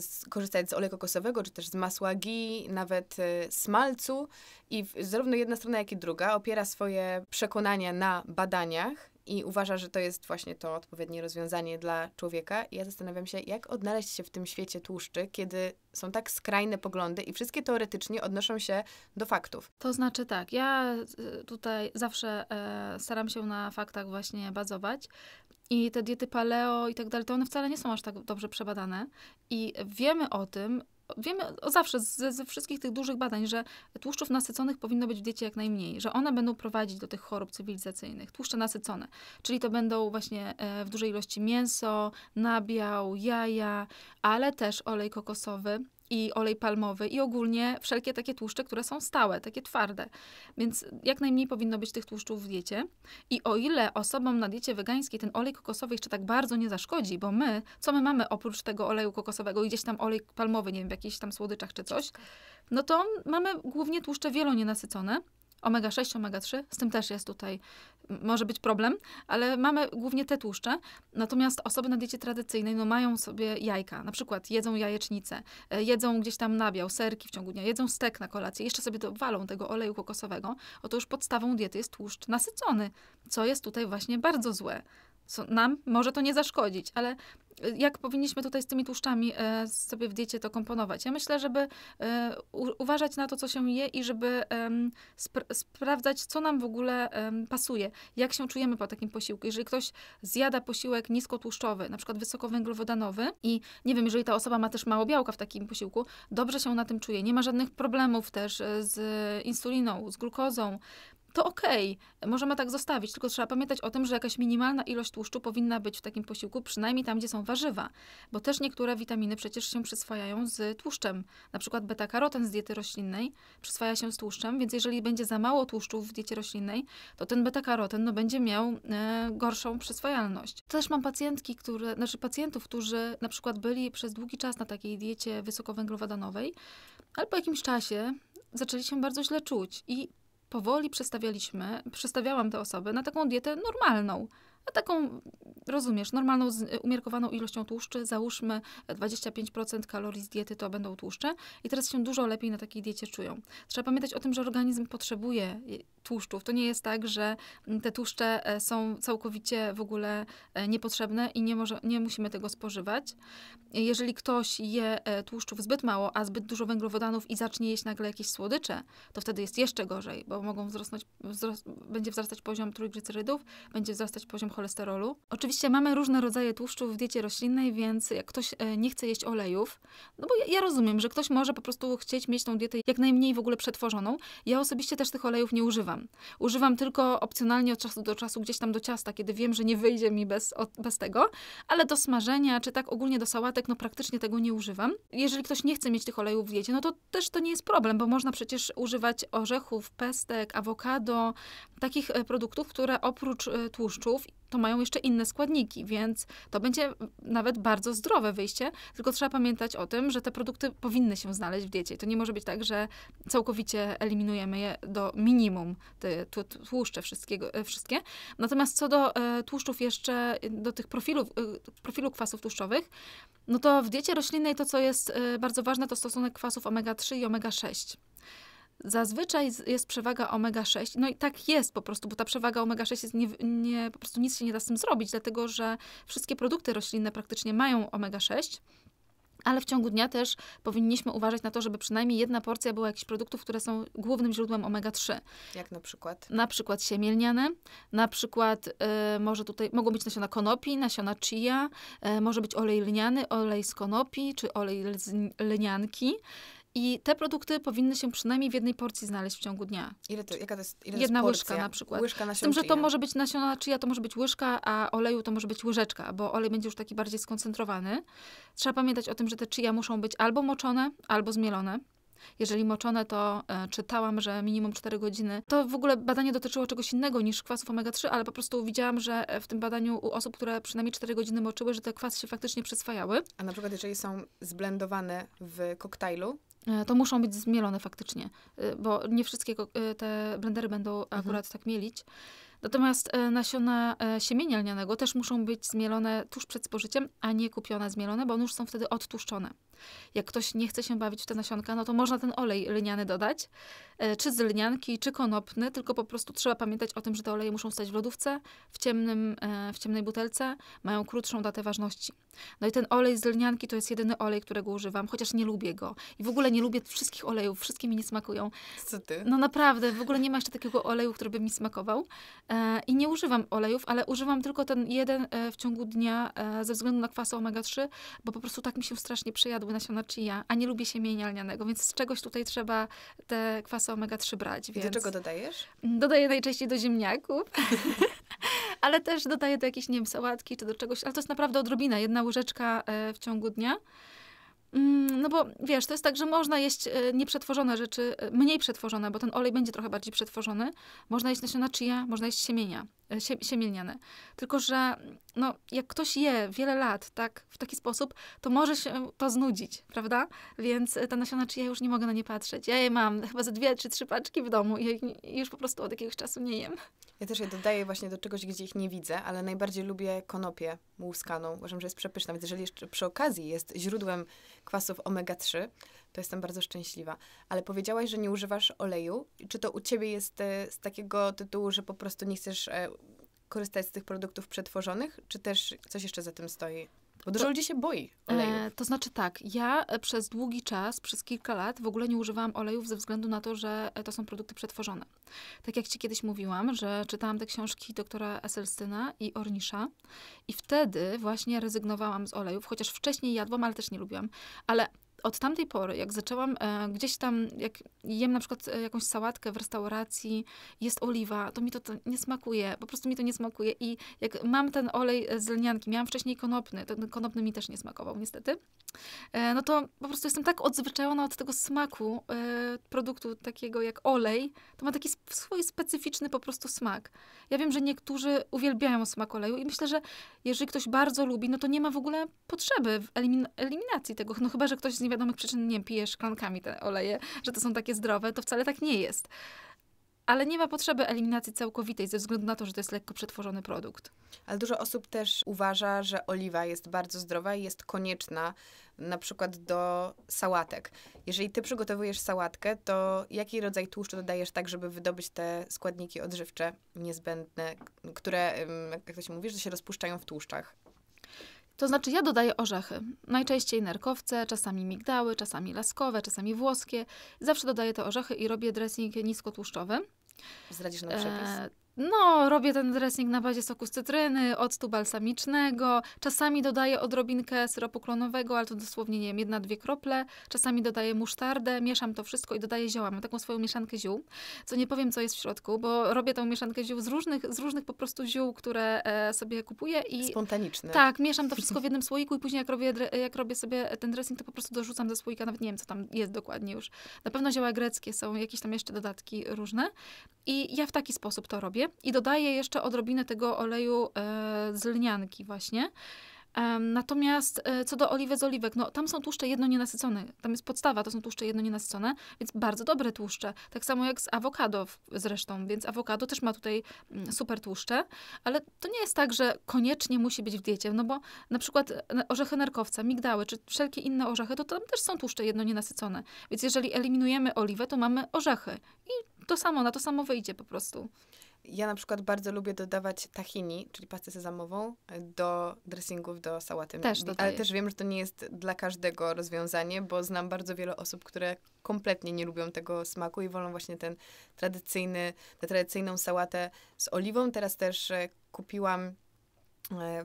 skorzystać e, z oleju kokosowego, czy też z masła ghee, nawet e, smalcu. I zarówno jedna strona, jak i druga opiera swoje przekonania na badaniach, i uważa, że to jest właśnie to odpowiednie rozwiązanie dla człowieka. I ja zastanawiam się, jak odnaleźć się w tym świecie tłuszczy, kiedy są tak skrajne poglądy i wszystkie teoretycznie odnoszą się do faktów. To znaczy tak, ja y, tutaj zawsze e, staram się na faktach właśnie bazować. I te diety paleo i tak dalej, to one wcale nie są aż tak dobrze przebadane. I wiemy o tym, wiemy o zawsze ze, ze, wszystkich tych dużych badań, że tłuszczów nasyconych powinno być w diecie jak najmniej, że one będą prowadzić do tych chorób cywilizacyjnych, tłuszcze nasycone, czyli to będą właśnie e, w dużej ilości mięso, nabiał, jaja, ale też olej kokosowy, i olej palmowy i ogólnie wszelkie takie tłuszcze, które są stałe, takie twarde. Więc jak najmniej powinno być tych tłuszczów w diecie. I o ile osobom na diecie wegańskiej ten olej kokosowy jeszcze tak bardzo nie zaszkodzi, bo my, co my mamy oprócz tego oleju kokosowego i gdzieś tam olej palmowy, nie wiem, w jakichś tam słodyczach czy coś, no to mamy głównie tłuszcze wielonienasycone, omega-6, omega-3, z tym też jest tutaj może być problem, ale mamy głównie te tłuszcze. Natomiast osoby na diecie tradycyjnej no, mają sobie jajka, na przykład jedzą jajecznicę, e, jedzą gdzieś tam nabiał, serki w ciągu dnia, jedzą stek na kolację, jeszcze sobie to walą tego oleju kokosowego, oto no już podstawą diety jest tłuszcz nasycony, co jest tutaj właśnie bardzo złe co nam może to nie zaszkodzić, ale e, jak powinniśmy tutaj z tymi tłuszczami e, sobie w diecie to komponować? Ja myślę, żeby e, u, uważać na to, co się je i żeby e, spra sprawdzać, co nam w ogóle pasuje, jak się czujemy po takim posiłku. Jeżeli ktoś zjada posiłek niskotłuszczowy, na przykład wysokowęglowodanowy i nie wiem, jeżeli ta osoba ma też mało białka w takim posiłku, dobrze się na tym czuje, nie ma żadnych problemów też e, z insuliną, z glukozą, to okej, okay, możemy tak zostawić, tylko trzeba pamiętać o tym, że jakaś minimalna ilość tłuszczu powinna być w takim posiłku, przynajmniej tam, gdzie są warzywa, bo też niektóre witaminy przecież się przyswajają z tłuszczem. Na przykład beta-karoten z diety roślinnej przyswaja się z tłuszczem, więc jeżeli będzie za mało tłuszczu w diecie roślinnej, to ten beta-karoten no, będzie miał e, gorszą przyswajalność. Też mam pacjentki, które, znaczy pacjentów, którzy na przykład byli przez długi czas na takiej diecie wysokowęglowodanowej, ale po jakimś czasie zaczęli się bardzo źle czuć i powoli przestawialiśmy, przestawiałam te osoby na taką dietę normalną a no taką, rozumiesz, normalną, umiarkowaną ilością tłuszczy, załóżmy 25% kalorii z diety to będą tłuszcze i teraz się dużo lepiej na takiej diecie czują. Trzeba pamiętać o tym, że organizm potrzebuje y, tłuszczów. To nie jest tak, że mm, te tłuszcze e, są całkowicie w ogóle e, niepotrzebne i nie, może, nie musimy tego spożywać. Jeżeli ktoś je e, tłuszczów zbyt mało, a zbyt dużo węglowodanów i zacznie jeść nagle jakieś słodycze, to wtedy jest jeszcze gorzej, bo mogą wzrosnąć, wzros będzie wzrastać poziom trójglicerydów, będzie wzrastać poziom cholesterolu. Oczywiście mamy różne rodzaje tłuszczów w diecie roślinnej, więc jak ktoś e, nie chce jeść olejów, no bo ja, ja rozumiem, że ktoś może po prostu chcieć mieć tą dietę jak najmniej w ogóle przetworzoną. Ja osobiście też tych olejów nie używam. Używam tylko opcjonalnie od czasu do czasu gdzieś tam do ciasta, kiedy wiem, że nie wyjdzie mi bez, od, bez tego, ale do smażenia, czy tak ogólnie do sałatek, no praktycznie tego nie używam. Jeżeli ktoś nie chce mieć tych olejów w diecie, no to też to nie jest problem, bo można przecież używać orzechów, pestek, awokado, takich e, produktów, które oprócz e, tłuszczów to mają jeszcze inne składniki, więc to będzie nawet bardzo zdrowe wyjście, tylko trzeba pamiętać o tym, że te produkty powinny się znaleźć w diecie. To nie może być tak, że całkowicie eliminujemy je do minimum, te tłuszcze wszystkiego, e, wszystkie. Natomiast co do tłuszczów jeszcze, do tych profilów, profilu kwasów tłuszczowych, no to w diecie roślinnej to, co jest bardzo ważne, to stosunek kwasów omega-3 i omega-6. Zazwyczaj jest przewaga omega-6, no i tak jest po prostu, bo ta przewaga omega-6 jest nie, nie, po prostu nic się nie da z tym zrobić, dlatego że wszystkie produkty roślinne praktycznie mają omega-6 ale w ciągu dnia też powinniśmy uważać na to, żeby przynajmniej jedna porcja była jakichś produktów, które są głównym źródłem omega-3. Jak na przykład? Na przykład siemielniane, na przykład y, może tutaj mogą być nasiona konopi, nasiona chia, y, może być olej lniany, olej z konopi czy olej z lnianki. I te produkty powinny się przynajmniej w jednej porcji znaleźć w ciągu dnia. Ile to, jaka to jest, ile Jedna łyżka na przykład. Łyżka na Z tym, że to może być nasiona czyja, to może być łyżka, a oleju to może być łyżeczka, bo olej będzie już taki bardziej skoncentrowany. Trzeba pamiętać o tym, że te czyja muszą być albo moczone, albo zmielone. Jeżeli moczone, to e, czytałam, że minimum 4 godziny. To w ogóle badanie dotyczyło czegoś innego niż kwasów omega-3, ale po prostu widziałam, że e, w tym badaniu u osób, które przynajmniej 4 godziny moczyły, że te kwasy się faktycznie przyswajały. A na przykład jeżeli są zblendowane w koktajlu, E, to muszą być zmielone faktycznie, e, bo nie wszystkie e, te blendery będą mhm. akurat tak mielić. Natomiast nasiona siemienia lnianego też muszą być zmielone tuż przed spożyciem, a nie kupione zmielone, bo one już są wtedy odtłuszczone. Jak ktoś nie chce się bawić w te nasionka, no to można ten olej lniany dodać, e, czy z lnianki, czy konopny, tylko po prostu trzeba pamiętać o tym, że te oleje muszą stać w lodówce, w, ciemnym, e, w ciemnej butelce, mają krótszą datę ważności. No i ten olej z lnianki to jest jedyny olej, którego używam, chociaż nie lubię go. I w ogóle nie lubię wszystkich olejów, wszystkie mi nie smakują. Co ty? No naprawdę, w ogóle nie ma jeszcze takiego oleju, który by mi smakował. E, I nie używam olejów, ale używam tylko ten jeden w ciągu dnia ze względu na kwas omega-3, bo po prostu tak mi się strasznie przejadło jadły nasiona chia, a nie lubię siemienia lnianego, więc z czegoś tutaj trzeba te kwasy omega-3 brać. Więc... Do czego dodajesz? Dodaję najczęściej do ziemniaków, ale też dodaję do jakiejś, nie wiem, sałatki czy do czegoś, ale to jest naprawdę odrobina, jedna łyżeczka e, w ciągu dnia. Mm, no bo wiesz, to jest tak, że można jeść e, nieprzetworzone rzeczy, e, mniej przetworzone, bo ten olej będzie trochę bardziej przetworzony. Można jeść nasiona chia, można jeść siemienia. E, siemieniane Tylko, że no, jak ktoś je wiele lat tak, w taki sposób, to może się to znudzić, prawda? Więc e, ta nasiona czy ja już nie mogę na nie patrzeć. Ja je mam chyba ze dwie czy trzy paczki w domu i, i już po prostu od jakiegoś czasu nie jem. Ja też je dodaję właśnie do czegoś, gdzie ich nie widzę, ale najbardziej lubię konopię łuskaną. Uważam, że jest przepyszna, więc jeżeli jeszcze przy okazji jest źródłem kwasów omega-3, to jestem bardzo szczęśliwa. Ale powiedziałaś, że nie używasz oleju. Czy to u ciebie jest e, z takiego tytułu, że po prostu nie chcesz e, korzystać z tych produktów przetworzonych, czy też coś jeszcze za tym stoi? Bo dużo to, ludzi się boi oleju. E, to znaczy tak, ja e, przez długi czas, przez kilka lat w ogóle nie używałam olejów ze względu na to, że to są produkty przetworzone. Tak jak ci kiedyś mówiłam, że czytałam te książki doktora Eselstyna i Ornisza i wtedy właśnie rezygnowałam z olejów, chociaż wcześniej jadłam, ale też nie lubiłam. Ale od tamtej pory, jak zaczęłam e, gdzieś tam, jak jem na przykład e, jakąś sałatkę w restauracji, jest oliwa, to mi to, to, nie smakuje, po prostu mi to nie smakuje. I jak mam ten olej e, z lnianki, miałam wcześniej konopny, ten konopny mi też nie smakował niestety, e, no to po prostu jestem tak odzwyczajona od tego smaku e, produktu takiego jak olej, to ma taki swój specyficzny po prostu smak. Ja wiem, że niektórzy uwielbiają smak oleju i myślę, że jeżeli ktoś bardzo lubi, no to nie ma w ogóle potrzeby elimin eliminacji tego, no chyba, że ktoś z nie niewiadomych przyczyn, nie pijesz szklankami te oleje, że to są takie zdrowe, to wcale tak nie jest. Ale nie ma potrzeby eliminacji całkowitej ze względu na to, że to jest lekko przetworzony produkt. Ale dużo osób też uważa, że oliwa jest bardzo zdrowa i jest konieczna na przykład do sałatek. Jeżeli ty przygotowujesz sałatkę, to jaki rodzaj tłuszczu dodajesz tak, żeby wydobyć te składniki odżywcze niezbędne, które, jak to się mówi, że się rozpuszczają w tłuszczach? To znaczy, ja dodaję orzechy. Najczęściej nerkowce, czasami migdały, czasami laskowe, czasami włoskie. Zawsze dodaję te orzechy i robię dressing niskotłuszczowy. Zradzisz na przepis? E, no, robię ten dressing na bazie soku z cytryny, octu balsamicznego, czasami dodaję odrobinkę syropu klonowego, ale to dosłownie, nie wiem, jedna, dwie krople. Czasami dodaję musztardę, mieszam to wszystko i dodaję zioła. Mam taką swoją mieszankę ziół, co nie powiem, co jest w środku, bo robię tą mieszankę ziół z różnych, z różnych po prostu ziół, które e, sobie kupuję i... Spontaniczne. Tak, mieszam to wszystko w jednym słoiku i później jak robię, jak robię sobie ten dressing, to po prostu dorzucam ze słoika, nawet nie wiem, co tam jest dokładnie już. Na pewno zioła greckie są, jakieś tam jeszcze dodatki różne i ja w taki sposób to robię sobie i dodaję jeszcze odrobinę tego oleju e, z lnianki właśnie. Natomiast e, co do oliwy z oliwek, no tam są tłuszcze jedno nienasycone. Tam jest podstawa, to są tłuszcze jedno nienasycone, więc bardzo dobre tłuszcze. Tak samo jak z awokado zresztą, więc awokado też ma tutaj mm, super tłuszcze, ale to nie jest tak, że koniecznie musi być w diecie, no bo na przykład e, orzechy nerkowca, migdały czy wszelkie inne orzechy, to tam też są tłuszcze jedno nienasycone. Więc jeżeli eliminujemy oliwę, to mamy orzechy i to samo, na to samo wyjdzie po prostu. Ja na przykład bardzo lubię dodawać tahini, czyli pastę sezamową, do dressingów, do sałaty. Też Ale też wiem, że to nie jest dla każdego rozwiązanie, bo znam bardzo wiele osób, które kompletnie nie lubią tego smaku i wolą właśnie ten tradycyjny, tę tradycyjną sałatę z oliwą. Teraz też e, kupiłam e,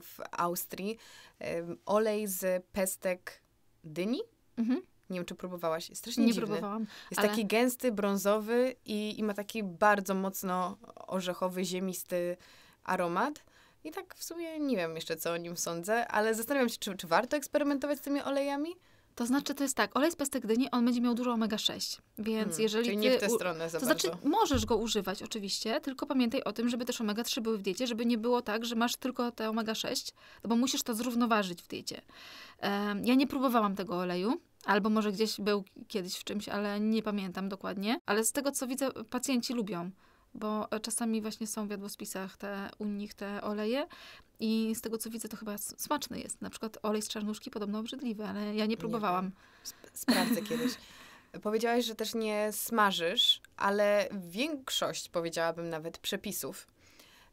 w Austrii e, olej z pestek dyni. Mhm nie wiem, czy próbowałaś. Jest strasznie Nie dziwny. próbowałam. Jest ale... taki gęsty, brązowy i, i ma taki bardzo mocno orzechowy, ziemisty aromat. I tak w sumie nie wiem jeszcze, co o nim sądzę, ale zastanawiam się, czy, czy warto eksperymentować z tymi olejami? To znaczy, to jest tak, olej z pestek dyni, on będzie miał dużo omega-6, więc hmm, jeżeli czyli ty... nie w tę stronę za To znaczy, bardzo. znaczy, możesz go używać oczywiście, tylko pamiętaj o tym, żeby też omega-3 były w diecie, żeby nie było tak, że masz tylko te omega-6, no bo musisz to zrównoważyć w diecie. Um, ja nie próbowałam tego oleju, Albo może gdzieś był kiedyś w czymś, ale nie pamiętam dokładnie. Ale z tego, co widzę, pacjenci lubią, bo czasami właśnie są w jadłospisach te, u nich te oleje i z tego, co widzę, to chyba smaczny jest. Na przykład olej z czarnuszki podobno obrzydliwy, ale ja nie próbowałam. Nie sprawdzę kiedyś. Powiedziałaś, że też nie smażysz, ale większość, powiedziałabym nawet, przepisów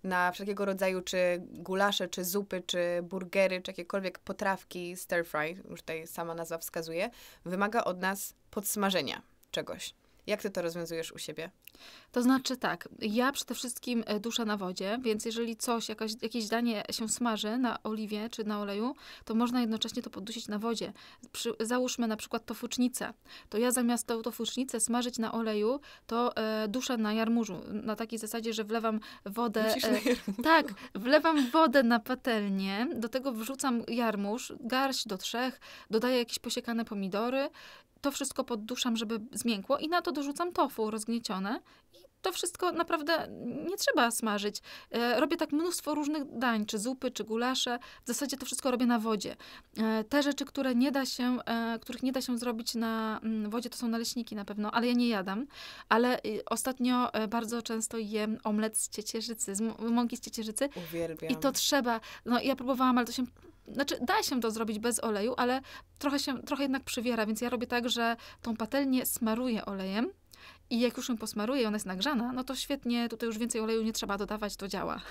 na wszelkiego rodzaju czy gulasze, czy zupy, czy burgery, czy jakiekolwiek potrawki stir fry, już tutaj sama nazwa wskazuje, wymaga od nas podsmażenia czegoś. Jak ty to rozwiązujesz u siebie? To znaczy tak, ja przede wszystkim e, duszę na wodzie, więc jeżeli coś, jakaś, jakieś danie się smaży na oliwie czy na oleju, to można jednocześnie to poddusić na wodzie. Przy, załóżmy na przykład tofucznicę. To ja zamiast tą tofucznicę smażyć na oleju, to e, duszę na jarmużu. Na takiej zasadzie, że wlewam wodę. E, tak, wlewam wodę na patelnię, do tego wrzucam jarmuż, garść do trzech, dodaję jakieś posiekane pomidory to wszystko podduszam, żeby zmiękło i na to dorzucam tofu rozgniecione i to wszystko naprawdę nie trzeba smażyć. E, robię tak mnóstwo różnych dań, czy zupy, czy gulasze. W zasadzie to wszystko robię na wodzie. E, te rzeczy, które nie da się, e, których nie da się zrobić na m, mm, wodzie, to są naleśniki na pewno, ale ja nie jadam. Ale y, ostatnio e, bardzo często jem omlet z ciecierzycy, z mąki z ciecierzycy. Uwielbiam. I to trzeba. No ja próbowałam, ale to się znaczy da się to zrobić bez oleju, ale trochę się, trochę jednak przywiera, więc ja robię tak, że tą patelnię smaruję olejem, i jak już ją posmaruję i ona jest nagrzana, no to świetnie, tutaj już więcej oleju nie trzeba dodawać, to działa.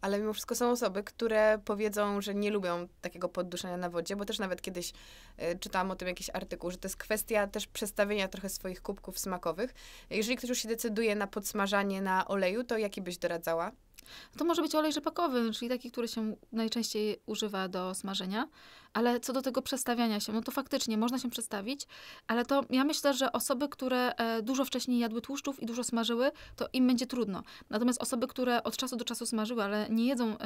Ale mimo wszystko są osoby, które powiedzą, że nie lubią takiego podduszenia na wodzie, bo też nawet kiedyś y, czytałam o tym jakiś artykuł, że to jest kwestia też przestawienia trochę swoich kubków smakowych. Jeżeli ktoś już się decyduje na podsmażanie na oleju, to jaki byś doradzała? To może być olej rzepakowy, czyli taki, który się najczęściej używa do smażenia, ale co do tego przestawiania się, no to faktycznie można się przestawić, ale to ja myślę, że osoby, które e, dużo wcześniej jadły tłuszczów i dużo smażyły, to im będzie trudno. Natomiast osoby, które od czasu do czasu smażyły, ale nie jedzą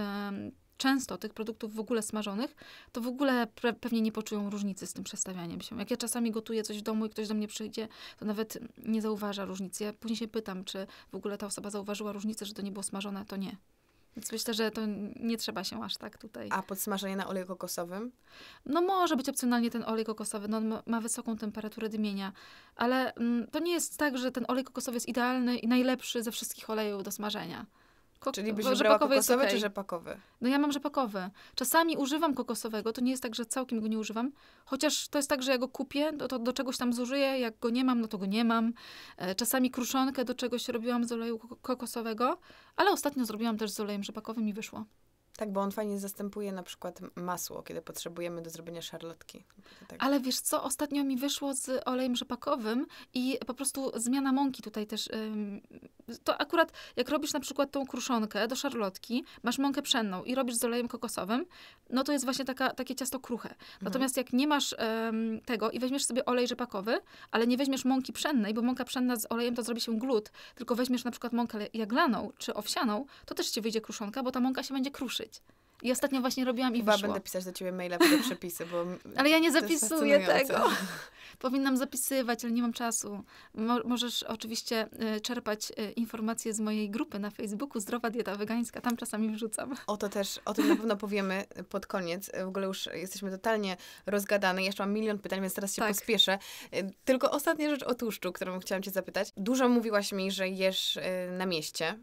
często tych produktów w ogóle smażonych, to w ogóle pre- pewnie nie poczują różnicy z tym przestawianiem się. Jak ja czasami gotuję coś w domu i ktoś do mnie przyjdzie, to nawet nie zauważa różnicy. Ja później się pytam, czy w ogóle ta osoba zauważyła różnicę, że to nie było smażone, to nie. Więc myślę, że to nie trzeba się aż tak tutaj. A podsmażenie na oleju kokosowym? No może być opcjonalnie ten olej kokosowy, no on ma wysoką temperaturę dymienia, ale mm, to nie jest tak, że ten olej kokosowy jest idealny i najlepszy ze wszystkich olejów do smażenia. Kok- Czyli byś wybrała kokosowy okay. czy rzepakowy? No ja mam rzepakowy. Czasami używam kokosowego, to nie jest tak, że całkiem go nie używam. Chociaż to jest tak, że ja go kupię, to, to do czegoś tam zużyję, jak go nie mam, no to go nie mam. E, czasami kruszonkę do czegoś robiłam z oleju kokosowego, ale ostatnio zrobiłam też z olejem rzepakowym i wyszło. Tak, bo on fajnie zastępuje na przykład masło, kiedy potrzebujemy do zrobienia szarlotki. Tak. Ale wiesz co, ostatnio mi wyszło z olejem rzepakowym i po prostu zmiana mąki tutaj też. Ym, to akurat jak robisz na przykład tą kruszonkę do szarlotki, masz mąkę pszenną i robisz z olejem kokosowym, no to jest właśnie taka, takie ciasto kruche. Mhm. Natomiast mhm. jak nie masz ym, tego i weźmiesz sobie olej rzepakowy, ale nie weźmiesz mąki pszennej, bo mąka pszenna z olejem to zrobi się glut, tylko weźmiesz na przykład mąkę jaglaną czy owsianą, to też ci wyjdzie kruszonka, bo ta mąka się będzie kruszyć. I ostatnio właśnie robiłam i Chyba wyszło. będę pisać do ciebie maila pod przepisy, bo... ale ja nie zapisuję tego. Powinnam zapisywać, ale nie mam czasu. Mo możesz oczywiście y, czerpać y, informacje z mojej grupy na Facebooku Zdrowa Dieta Wegańska. Tam czasami wrzucam. O to też, o tym na pewno powiemy y, pod koniec. Y, w ogóle już jesteśmy totalnie rozgadane. Jeszcze mam milion pytań, więc teraz się tak. pospieszę. Y, tylko ostatnia rzecz o tłuszczu, którą chciałam cię zapytać. Dużo mówiłaś mi, że jesz y, na mieście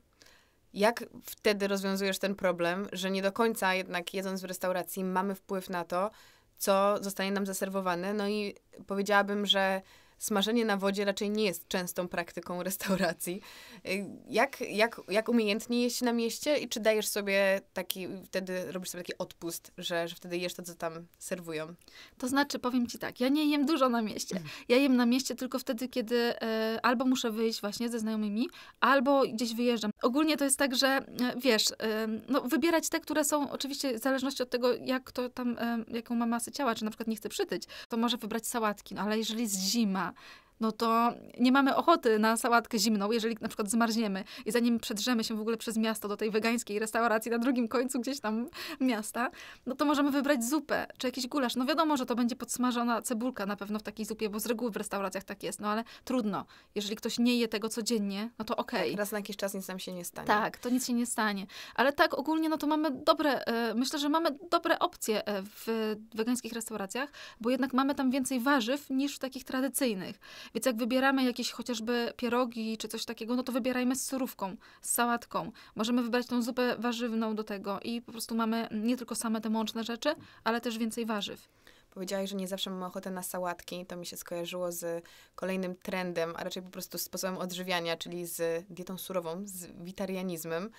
jak wtedy rozwiązujesz ten problem, że nie do końca jednak jedząc w restauracji mamy wpływ na to, co zostanie nam zaserwowane? No i powiedziałabym, że smażenie na wodzie raczej nie jest częstą praktyką restauracji. Y, jak, jak, jak umiejętnie jeść na mieście i czy dajesz sobie taki, wtedy robisz sobie taki odpust, że, że wtedy jesz to, co tam serwują? To znaczy, powiem ci tak, ja nie jem dużo na mieście. Mm. Ja jem na mieście tylko wtedy, kiedy e, albo muszę wyjść właśnie ze znajomymi, albo gdzieś wyjeżdżam. Ogólnie to jest tak, że e, wiesz, e, no, wybierać te, które są oczywiście w zależności od tego, jak to tam, jaką ma masę ciała, czy na przykład nie chce przytyć, to może wybrać sałatki, no, ale jeżeli jest zima, 아니라 no to nie mamy ochoty na sałatkę zimną, jeżeli na przykład zmarzniemy i zanim przedrzemy się w ogóle przez miasto do tej wegańskiej restauracji na drugim końcu gdzieś tam miasta, no to możemy wybrać zupę czy jakiś gulasz. No wiadomo, że to będzie podsmażona cebulka na pewno w takiej zupie, bo z reguły w restauracjach tak jest, no ale trudno. Jeżeli ktoś nie je tego codziennie, no to okej. Okay. Tak, raz na jakiś czas nic nam się nie stanie. Tak, to nic się nie stanie. Ale tak ogólnie, no to mamy dobre, e, myślę, że mamy dobre opcje e, w wegańskich restauracjach, bo jednak mamy tam więcej warzyw niż w takich tradycyjnych. Więc jak wybieramy jakieś chociażby pierogi czy coś takiego, no to wybierajmy z surówką, z sałatką. Możemy wybrać tą zupę warzywną do tego i po prostu mamy nie tylko same te mączne rzeczy, ale też więcej warzyw. Powiedziałaś, że nie zawsze mam ochotę na sałatki. To mi się skojarzyło z kolejnym trendem, a raczej po prostu sposobem odżywiania, czyli z dietą surową, z witarianizmem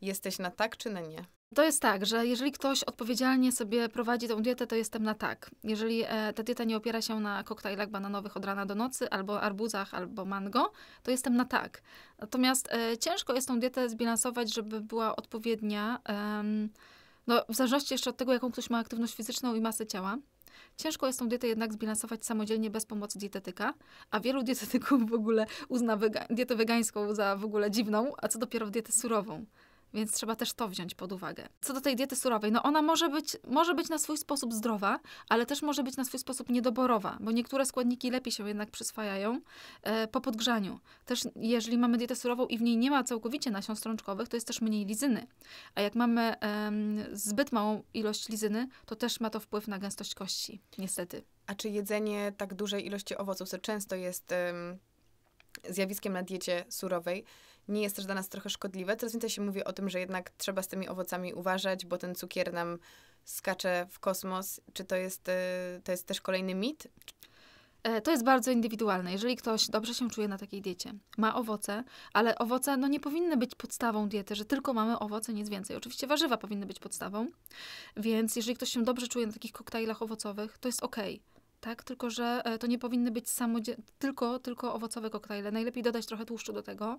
jesteś na tak czy na nie? To jest tak, że jeżeli ktoś odpowiedzialnie sobie prowadzi tą dietę, to jestem na tak. Jeżeli e, ta dieta nie opiera się na koktajlach bananowych od rana do nocy, albo arbuzach, albo mango, to jestem na tak. Natomiast e, ciężko jest tą dietę zbilansować, żeby była odpowiednia, e, no, w zależności jeszcze od tego, jaką ktoś ma aktywność fizyczną i masę ciała. Ciężko jest tą dietę jednak zbilansować samodzielnie bez pomocy dietetyka, a wielu dietetyków w ogóle uzna wega dietę wegańską za w ogóle dziwną, a co dopiero dietę surową. Więc trzeba też to wziąć pod uwagę. Co do tej diety surowej, no ona może być, może być na swój sposób zdrowa, ale też może być na swój sposób niedoborowa, bo niektóre składniki lepiej się jednak przyswajają e, po podgrzaniu. Też jeżeli mamy dietę surową i w niej nie ma całkowicie nasion strączkowych, to jest też mniej lizyny. A jak mamy e, zbyt małą ilość lizyny, to też ma to wpływ na gęstość kości, niestety. A czy jedzenie tak dużej ilości owoców, co często jest... zjawiskiem na diecie surowej, nie jest też dla nas trochę szkodliwe. Coraz więcej się mówi o tym, że jednak trzeba z tymi owocami uważać, bo ten cukier nam skacze w kosmos. Czy to jest, y, to jest też kolejny mit? E, to jest bardzo indywidualne. Jeżeli ktoś dobrze się czuje na takiej diecie, ma owoce, ale owoce no, nie powinny być podstawą diety, że tylko mamy owoce, nic więcej. Oczywiście warzywa powinny być podstawą, więc jeżeli ktoś się dobrze czuje na takich koktajlach owocowych, to jest ok tak? Tylko, że e, to nie powinny być samodzielne, tylko, tylko owocowe koktajle. Najlepiej dodać trochę tłuszczu do tego,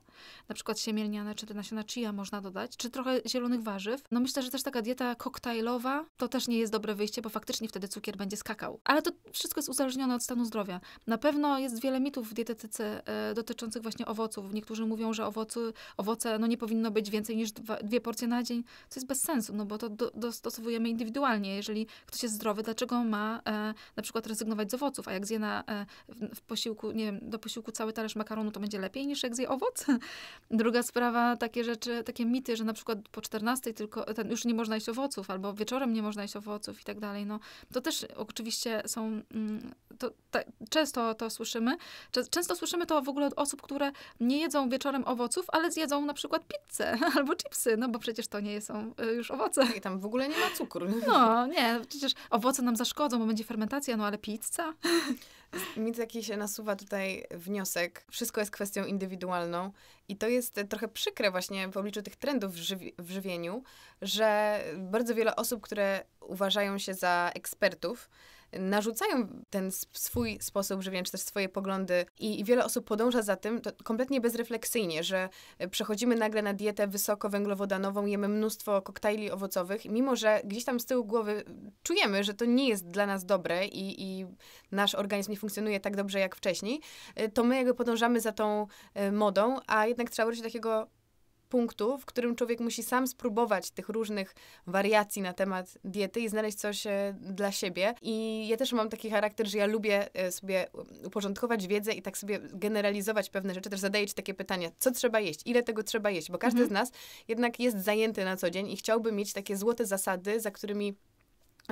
na przykład siemielniane, czy te nasiona chia można dodać, czy trochę zielonych warzyw. No myślę, że też taka dieta koktajlowa to też nie jest dobre wyjście, bo faktycznie wtedy cukier będzie skakał. Ale to wszystko jest uzależnione od stanu zdrowia. Na pewno jest wiele mitów w dietetyce e, dotyczących właśnie owoców. Niektórzy mówią, że owocy, owoce no nie powinno być więcej niż dwa, dwie porcje na dzień, co jest bez sensu, no bo to do, dostosowujemy indywidualnie. Jeżeli ktoś jest zdrowy, dlaczego ma e, na przykład rezygnować zrezygnować z owoców, a jak zje na, e, w posiłku, nie wiem, do posiłku cały talerz makaronu, to będzie lepiej niż jak zje owoc. Druga sprawa, takie rzeczy, takie mity, że na przykład po 14 tylko ten, już nie można jeść owoców, albo wieczorem nie można jeść owoców i tak dalej. No, to też oczywiście są, mm, to, ta, często to słyszymy. Często słyszymy to w ogóle od osób, które nie jedzą wieczorem owoców, ale zjedzą na przykład pizzę albo chipsy, no bo przecież to nie są e, już owoce. I tam w ogóle nie ma cukru. No, nie, przecież owoce nam zaszkodzą, bo będzie fermentacja, no ale pizza pizza? Mi taki się nasuwa tutaj wniosek. Wszystko jest kwestią indywidualną i to jest trochę przykre właśnie w obliczu tych trendów w, żywi w żywieniu, że bardzo wiele osób, które uważają się za ekspertów, narzucają ten swój sposób żywienia, czy też swoje poglądy i, wiele osób podąża za tym to kompletnie bezrefleksyjnie, że e, przechodzimy nagle na dietę wysokowęglowodanową, jemy mnóstwo koktajli owocowych, mimo że gdzieś tam z tyłu głowy czujemy, że to nie jest dla nas dobre i, i nasz organizm nie funkcjonuje tak dobrze jak wcześniej, e, to my jakby podążamy za tą e, modą, a jednak trzeba wrócić do takiego punktu, w którym człowiek musi sam spróbować tych różnych wariacji na temat diety i znaleźć coś e, dla siebie. I ja też mam taki charakter, że ja lubię e, sobie uporządkować wiedzę i tak sobie generalizować pewne rzeczy. Też zadaję ci takie pytania, co trzeba jeść, ile tego trzeba jeść, bo każdy mhm. z nas jednak jest zajęty na co dzień i chciałby mieć takie złote zasady, za którymi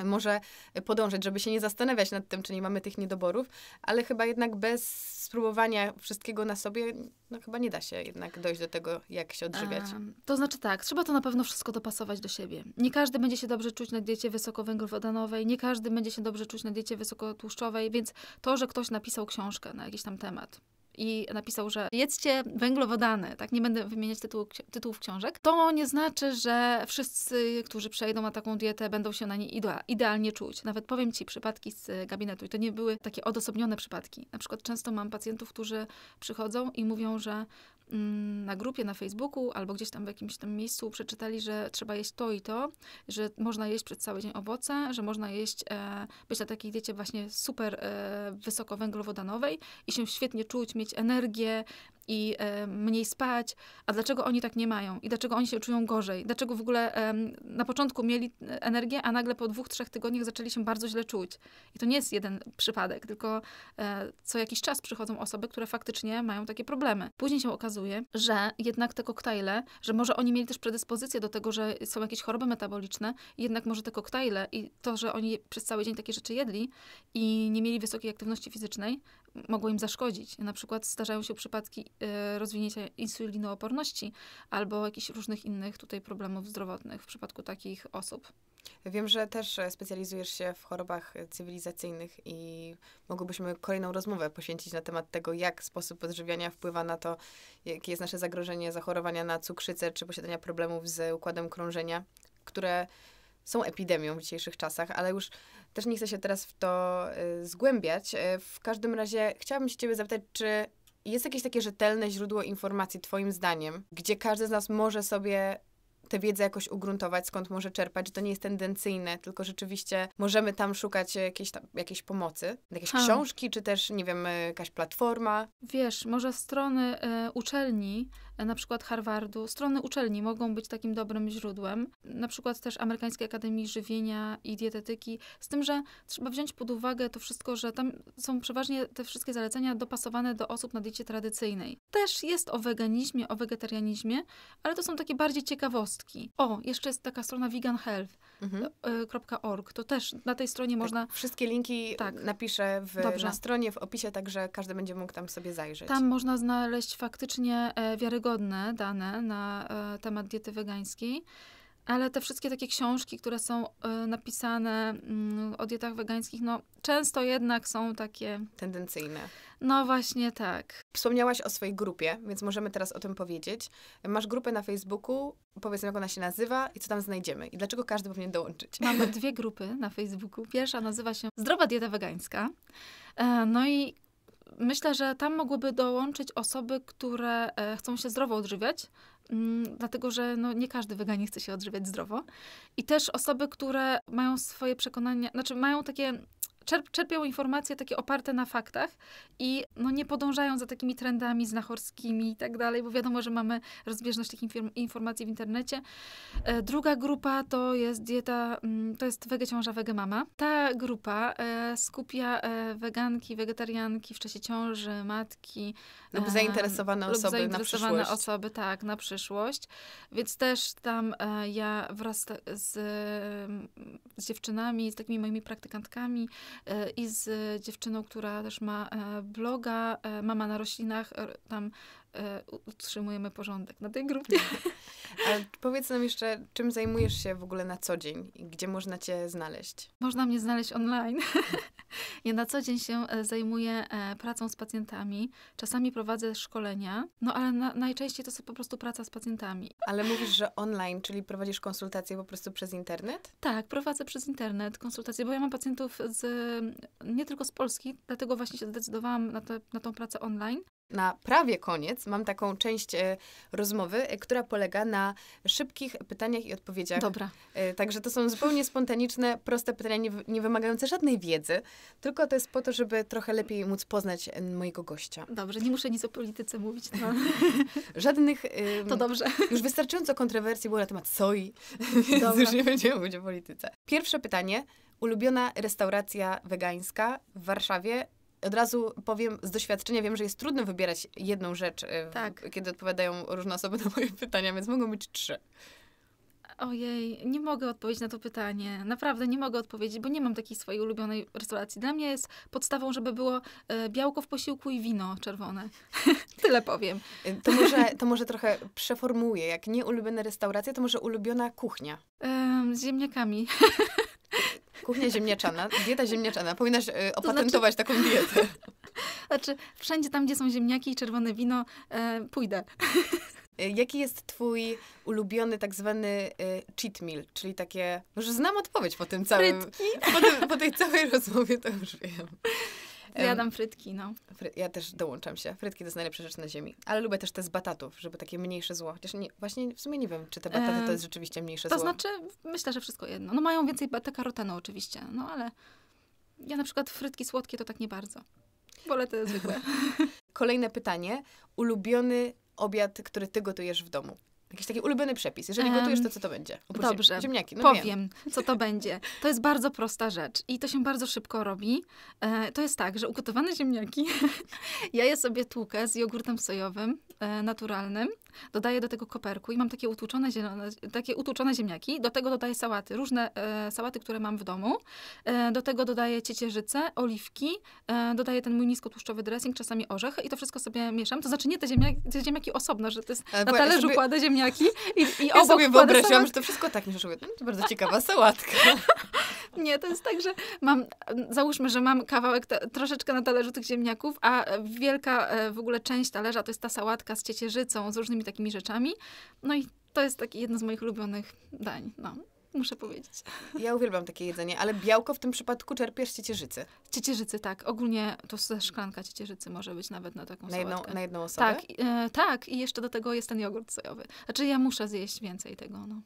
może podążać, żeby się nie zastanawiać nad tym, czy nie mamy tych niedoborów, ale chyba jednak bez spróbowania wszystkiego na sobie, no chyba nie da się jednak dojść do tego, jak się odżywiać. A, to znaczy tak, trzeba to na pewno wszystko dopasować do siebie. Nie każdy będzie się dobrze czuć na diecie wysokowęglowodanowej, nie każdy będzie się dobrze czuć na diecie wysokotłuszczowej, więc to, że ktoś napisał książkę na jakiś tam temat, i napisał, że jedzcie węglowodany, tak, nie będę wymieniać tytułu, tytułów książek, to nie znaczy, że wszyscy, którzy przejdą na taką dietę, będą się na niej idealnie czuć. Nawet powiem Ci przypadki z gabinetu i to nie były takie odosobnione przypadki. Na przykład często mam pacjentów, którzy przychodzą i mówią, że Mm, na grupie na Facebooku albo gdzieś tam w jakimś tam miejscu przeczytali, że trzeba jeść to i to, że można jeść przez cały dzień owoce, że można jeść, e, być na takiej diecie właśnie super e, wysokowęglowodanowej i się świetnie czuć, mieć energię, i e, mniej spać, a dlaczego oni tak nie mają i dlaczego oni się czują gorzej, dlaczego w ogóle na początku mieli energię, a nagle po dwóch, trzech tygodniach zaczęli się bardzo źle czuć. I to nie jest jeden przypadek, tylko e, co jakiś czas przychodzą osoby, które faktycznie mają takie problemy. Później się okazuje, że jednak te koktajle, że może oni mieli też predyspozycję do tego, że są jakieś choroby metaboliczne, jednak może te koktajle i to, że oni przez cały dzień takie rzeczy jedli i nie mieli wysokiej aktywności fizycznej, mogło im zaszkodzić. Na przykład zdarzają się przypadki y, rozwinięcia insulinooporności albo jakichś różnych innych tutaj problemów zdrowotnych w przypadku takich osób. Wiem, że też specjalizujesz się w chorobach cywilizacyjnych i mogłybyśmy kolejną rozmowę poświęcić na temat tego, jak sposób odżywiania wpływa na to, jakie jest nasze zagrożenie zachorowania na cukrzycę czy posiadania problemów z układem krążenia, które są epidemią w dzisiejszych czasach, ale już też nie chcę się teraz w to y, zgłębiać. Y, w każdym razie chciałabym się ciebie zapytać, czy jest jakieś takie rzetelne źródło informacji, Twoim zdaniem, gdzie każdy z nas może sobie tę wiedzę jakoś ugruntować, skąd może czerpać, że to nie jest tendencyjne, tylko rzeczywiście możemy tam szukać jakiejś, tam, jakiejś pomocy, jakieś ha. Tak. książki, czy też, nie wiem, y, jakaś platforma. Wiesz, może strony y, uczelni na przykład Harvardu. Strony uczelni mogą być takim dobrym źródłem, na przykład też Amerykańskiej Akademii Żywienia i Dietetyki, z tym, że trzeba wziąć pod uwagę to wszystko, że tam są przeważnie te wszystkie zalecenia dopasowane do osób na diecie tradycyjnej. Też jest o weganizmie, o wegetarianizmie, ale to są takie bardziej ciekawostki. O, jeszcze jest taka strona Vegan Health mhm. E, e, to też na tej stronie tak, można. Wszystkie linki tak. napiszę w, na stronie, w opisie, także każdy będzie mógł tam sobie zajrzeć. Tam można znaleźć faktycznie e, wiarygodne dane na temat diety wegańskiej. Ale te wszystkie takie książki, które są y, napisane y, o dietach wegańskich, no często jednak są takie. Tendencyjne. No właśnie tak. Wspomniałaś o swojej grupie, więc możemy teraz o tym powiedzieć. Masz grupę na Facebooku, powiedz jak ona się nazywa i co tam znajdziemy i dlaczego każdy powinien dołączyć. Mamy dwie grupy na Facebooku. Pierwsza nazywa się Zdrowa Dieta Wegańska. E, no i myślę, że tam mogłyby dołączyć osoby, które e, chcą się zdrowo odżywiać, Mm, dlatego że no, nie każdy weganie chce się odżywiać zdrowo. I też osoby, które mają swoje przekonania, znaczy mają takie czerp, czerpią informacje takie oparte na faktach i no, nie podążają za takimi trendami znachorskimi i tak dalej, bo wiadomo, że mamy rozbieżność tych informacji w internecie. E, druga grupa to jest dieta, mm, to jest wege ciąża, wege mama. Ta grupa e, skupia e, weganki, wegetarianki w czasie ciąży, matki, lub zainteresowane osoby lub zainteresowane na przyszłość. osoby, tak, na przyszłość. Więc też tam e, ja wraz z, z dziewczynami, z takimi moimi praktykantkami e, i z dziewczyną, która też ma e, bloga Mama na roślinach, tam E, utrzymujemy porządek na tej grupie. A powiedz nam jeszcze, czym zajmujesz się w ogóle na co dzień i gdzie można Cię znaleźć? Można mnie znaleźć online. Ja na co dzień się e, zajmuję e, pracą z pacjentami. Czasami prowadzę szkolenia, no ale na, najczęściej to są po prostu praca z pacjentami. Ale mówisz, że online, czyli prowadzisz konsultacje po prostu przez internet? Tak, prowadzę przez internet konsultacje, bo ja mam pacjentów z, nie tylko z Polski, dlatego właśnie się zdecydowałam na, te, na tą pracę online, na prawie koniec mam taką część e, rozmowy, e, która polega na szybkich pytaniach i odpowiedziach. Dobra. E, także to są zupełnie spontaniczne, proste pytania, nie, nie, wymagające żadnej wiedzy, tylko to jest po to, żeby trochę lepiej móc poznać mojego gościa. Dobrze, nie muszę nic o polityce mówić. No. Żadnych... to dobrze. Już wystarczająco kontrowersji było na temat soi, więc już nie będziemy mówić o polityce. Pierwsze pytanie. Ulubiona restauracja wegańska w Warszawie od razu powiem z doświadczenia, wiem, że jest trudno wybierać jedną rzecz, y, tak. kiedy odpowiadają różne osoby na moje pytania, więc mogą być trzy. Ojej, nie mogę odpowiedzieć na to pytanie. Naprawdę nie mogę odpowiedzieć, bo nie mam takiej swojej ulubionej restauracji. Dla mnie jest podstawą, żeby było y, białko w posiłku i wino czerwone. Tyle powiem. Y, to może, to może trochę przeformułuję. Jak nie ulubiona restauracja, to może ulubiona kuchnia. z ziemniakami. Kuchnia ziemniaczana, dieta ziemniaczana. Powinnaś y, opatentować to znaczy... taką dietę. Znaczy, wszędzie tam, gdzie są ziemniaki i czerwone wino, e, y, pójdę. Jaki jest twój ulubiony tak zwany y, cheat meal, czyli takie, już znam odpowiedź po tym całym, po, tym, po, tej całej rozmowie, to już wiem. Zjadam frytki, no. Ja też dołączam się. Frytki to jest najlepsza rzecz na ziemi. Ale lubię też te z batatów, żeby takie mniejsze zło. Chociaż nie, właśnie w sumie nie wiem, czy te bataty to jest rzeczywiście mniejsze zło. To znaczy, myślę, że wszystko jedno. No mają więcej te karotenu oczywiście, no ale ja na przykład frytki słodkie to tak nie bardzo. Wolę te zwykłe. Kolejne pytanie. Ulubiony obiad, który ty gotujesz w domu? Jakiś taki ulubiony przepis. Jeżeli gotujesz, to co to będzie? Oprócz dobrze, ziemniaki. No powiem, wiem. co to będzie. To jest bardzo prosta rzecz i to się bardzo szybko robi. E, to jest tak, że ugotowane ziemniaki ja je sobie tłukę z jogurtem sojowym e, naturalnym dodaję do tego koperku i mam takie utłuczone, zielone, takie utłuczone ziemniaki. Do tego dodaję sałaty, różne e, sałaty, które mam w domu. E, do tego dodaję ciecierzycę, oliwki, e, dodaję ten mój niskotłuszczowy dressing, czasami orzech i to wszystko sobie mieszam. To znaczy nie te ziemniaki, te ziemniaki osobno, że to jest e, na talerzu ja sobie... kładę ziemniaki i, i ja obok sobie wyobraziłam, że to wszystko tak, niż no, to bardzo ciekawa sałatka. nie, to jest tak, że mam, załóżmy, że mam kawałek, te, troszeczkę na talerzu tych ziemniaków, a wielka e, w ogóle część talerza to jest ta sałatka z ciecierzycą, z różnymi takimi rzeczami. No i to jest takie jedno z moich ulubionych dań. No muszę powiedzieć. Ja uwielbiam takie jedzenie, ale białko w tym przypadku czerpiesz z ciecierzycy. Ciecierzycy, tak. Ogólnie to ze szklanka ciecierzycy może być nawet na taką na jedną, sałatkę. Na jedną osobę? Tak, e, tak. I jeszcze do tego jest ten jogurt sojowy. Znaczy ja muszę zjeść więcej tego, no.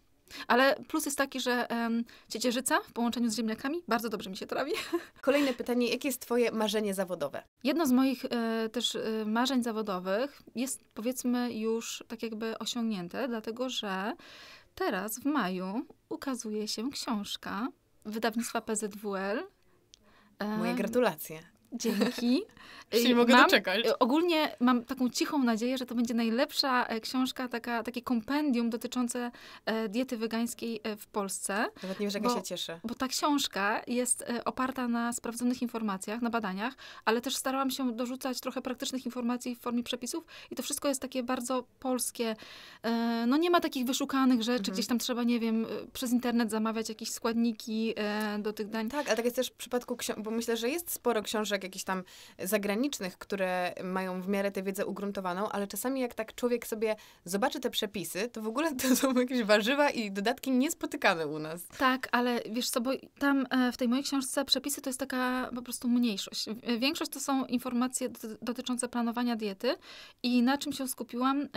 Ale plus jest taki, że um, ciecierzyca w połączeniu z ziemniakami bardzo dobrze mi się trawi. Kolejne pytanie, jakie jest twoje marzenie zawodowe? Jedno z moich e, też e, marzeń zawodowych jest powiedzmy już tak jakby osiągnięte, dlatego że teraz w maju ukazuje się książka wydawnictwa PZWL. Moje gratulacje. Dzięki. Czyli mogę mam, doczekać. Y, ogólnie mam taką cichą nadzieję, że to będzie najlepsza e, książka, taka, takie kompendium dotyczące e, diety wegańskiej e, w Polsce. Nawet nie że jak bo, ja się cieszę. Bo ta książka jest oparta na sprawdzonych informacjach, na badaniach, ale też starałam się dorzucać trochę praktycznych informacji w formie przepisów i to wszystko jest takie bardzo polskie. No nie ma takich wyszukanych rzeczy, mhm. gdzieś tam trzeba, nie wiem, przez internet zamawiać jakieś składniki do tych dań. Tak, ale tak jest też w przypadku, bo myślę, że jest sporo książek książek tak jakichś tam zagranicznych, które mają w miarę tę wiedzę ugruntowaną, ale czasami jak tak człowiek sobie zobaczy te przepisy, to w ogóle to są jakieś warzywa i dodatki niespotykane u nas. Tak, ale wiesz co, bo tam e, w tej mojej książce przepisy to jest taka po prostu mniejszość. E, większość to są informacje dotyczące planowania diety i na czym się skupiłam, e,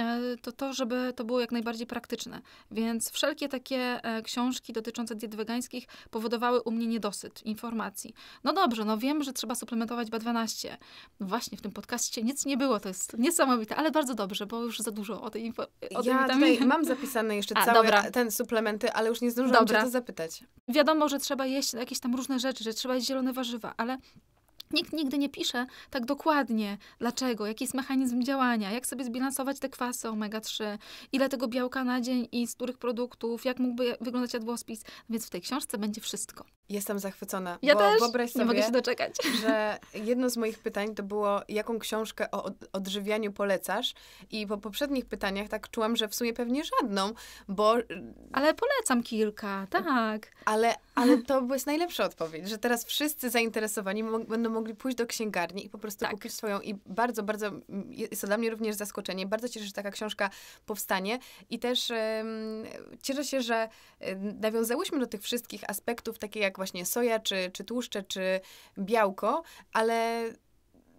to to, żeby to było jak najbardziej praktyczne. Więc wszelkie takie książki dotyczące diet wegańskich powodowały u mnie niedosyt informacji. No dobrze, no wiem, że trzeba suplementować prezentować B12. No właśnie, w tym podcaście nic nie było, to jest niesamowite, ale bardzo dobrze, bo już za dużo o tej informacji. Ja mam zapisane jeszcze całe cały ten suplementy, ale już nie zdążyłam cię to zapytać. Wiadomo, że trzeba jeść jakieś tam różne rzeczy, że trzeba jeść zielone warzywa, ale Nikt nigdy nie pisze tak dokładnie, dlaczego, jaki jest mechanizm działania, jak sobie zbilansować te kwasy omega-3, ile tego białka na dzień i z których produktów, jak mógłby wyglądać jadłospis. Więc w tej książce będzie wszystko. Jestem zachwycona. Ja bo też. Wyobraź sobie, nie mogę się doczekać. Że jedno z moich pytań to było, jaką książkę o odżywianiu polecasz? I po poprzednich pytaniach tak czułam, że w sumie pewnie żadną, bo. Y, ale polecam kilka, tak. Ale, ale to jest najlepsza odpowiedź, że teraz wszyscy zainteresowani będą mogli pójść do księgarni i po prostu tak. kupić swoją. I bardzo, bardzo jest to dla mnie również zaskoczenie. Bardzo cieszę się, że taka książka powstanie. I też um, cieszę się, że y, nawiązałyśmy do tych wszystkich aspektów, takie jak jak właśnie soja, czy, czy tłuszcze, czy białko, ale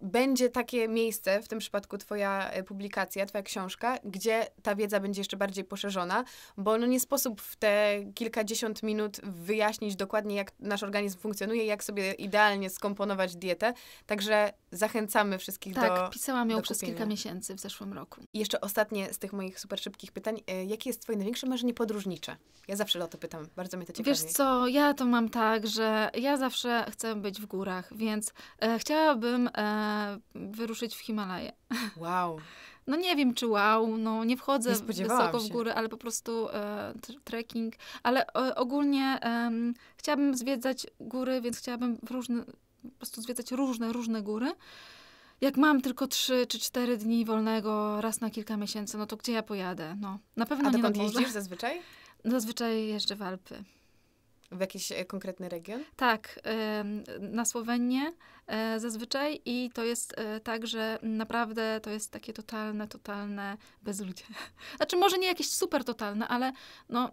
będzie takie miejsce, w tym przypadku Twoja e, publikacja, Twoja książka, gdzie ta wiedza będzie jeszcze bardziej poszerzona, bo no nie sposób w te kilkadziesiąt minut wyjaśnić dokładnie, jak nasz organizm funkcjonuje, jak sobie idealnie skomponować dietę. Także zachęcamy wszystkich tak, do. Tak, pisałam ją przez kilka miesięcy w zeszłym roku. I jeszcze ostatnie z tych moich super szybkich pytań. E, jakie jest Twoje największe marzenie podróżnicze? Ja zawsze o to pytam, bardzo mnie to ciekawi. Wiesz co, ja to mam tak, że ja zawsze chcę być w górach, więc e, chciałabym e, wyruszyć w Himalaje. Wow. No nie wiem, czy wow, no nie wchodzę nie wysoko się. w góry, ale po prostu e, trekking. Ale e, ogólnie chciałabym zwiedzać góry, więc chciałabym w różnych po prostu zwiedzać różne, różne góry. Jak mam tylko trzy czy cztery dni wolnego raz na kilka miesięcy, no to gdzie ja pojadę? No, na pewno A nie dokąd na jeździsz zazwyczaj? Zazwyczaj jeżdżę w Alpy. W jakiś e, konkretny region? Tak, na Słowenię e, zazwyczaj i to jest e, tak, że naprawdę to jest takie totalne, totalne bezludzie. Znaczy może nie jakieś super totalne, ale no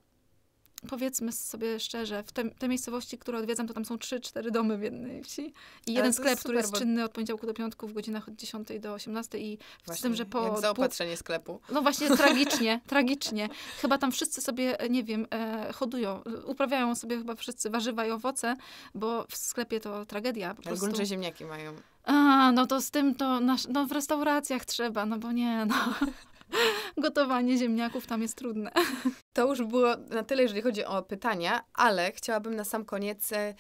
powiedzmy sobie szczerze, w te, te miejscowości, które odwiedzam, to tam są 3-4 domy w jednej wsi i jeden sklep, super, który jest bo... czynny od poniedziałku do piątku w godzinach od 10 do 18 i właśnie, z tym, że po... Jak zaopatrzenie sklepu. No właśnie, tragicznie, tragicznie. Chyba tam wszyscy sobie, e, nie wiem, e, hodują, uprawiają sobie chyba wszyscy warzywa i owoce, bo w sklepie to tragedia po prostu. Gruncze ziemniaki mają. A, no to z tym to, nasz, no w restauracjach trzeba, no bo nie, no. gotowanie ziemniaków tam jest trudne. To już było na tyle, jeżeli chodzi o pytania, ale chciałabym na sam koniec, e,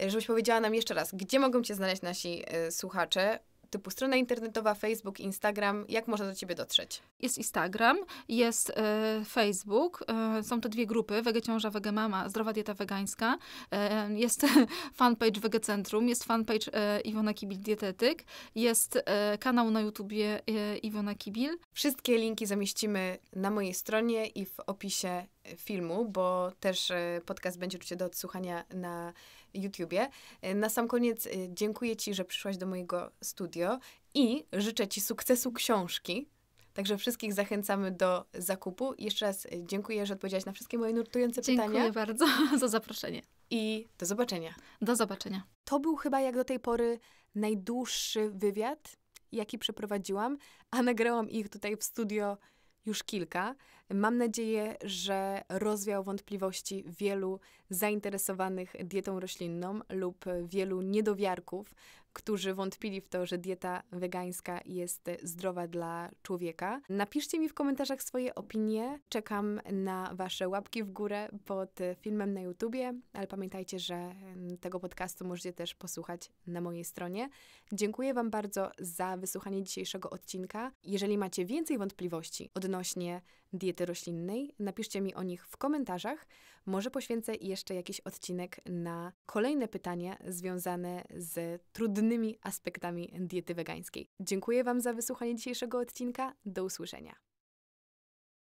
e, żebyś powiedziała nam jeszcze raz, gdzie mogą Cię znaleźć nasi y, słuchacze, typu strona internetowa, Facebook, Instagram. Jak można do ciebie dotrzeć? Jest Instagram, jest e, Facebook, e, są to dwie grupy, Wege Ciąża, Wege Mama, Zdrowa Dieta Wegańska, e, jest fanpage Wege Centrum, jest fanpage e, Iwona Kibil Dietetyk, jest e, kanał na YouTubie e, Iwona Kibil. Wszystkie linki zamieścimy na mojej stronie i w opisie filmu, bo też podcast będzie oczywiście do odsłuchania na YouTubie. E, na sam koniec e, dziękuję Ci, że przyszłaś do mojego studio i życzę Ci sukcesu książki. Także wszystkich zachęcamy do zakupu. Jeszcze raz e, dziękuję, że odpowiedziałaś na wszystkie moje nurtujące dziękuję pytania. Dziękuję bardzo za zaproszenie. I do zobaczenia. Do zobaczenia. To był chyba jak do tej pory najdłuższy wywiad, jaki przeprowadziłam, a nagrałam ich tutaj w studio już kilka. Mam nadzieję, że rozwiał wątpliwości wielu zainteresowanych dietą roślinną lub wielu niedowiarków, którzy wątpili w to, że dieta wegańska jest zdrowa dla człowieka. Napiszcie mi w komentarzach swoje opinie. Czekam na Wasze łapki w górę pod filmem na YouTubie, ale pamiętajcie, że tego podcastu możecie też posłuchać na mojej stronie. Dziękuję Wam bardzo za wysłuchanie dzisiejszego odcinka. Jeżeli macie więcej wątpliwości odnośnie diety roślinnej. Napiszcie mi o nich w komentarzach. Może poświęcę jeszcze jakiś odcinek na kolejne pytania związane z trudnymi aspektami diety wegańskiej. Dziękuję Wam za wysłuchanie dzisiejszego odcinka. Do usłyszenia.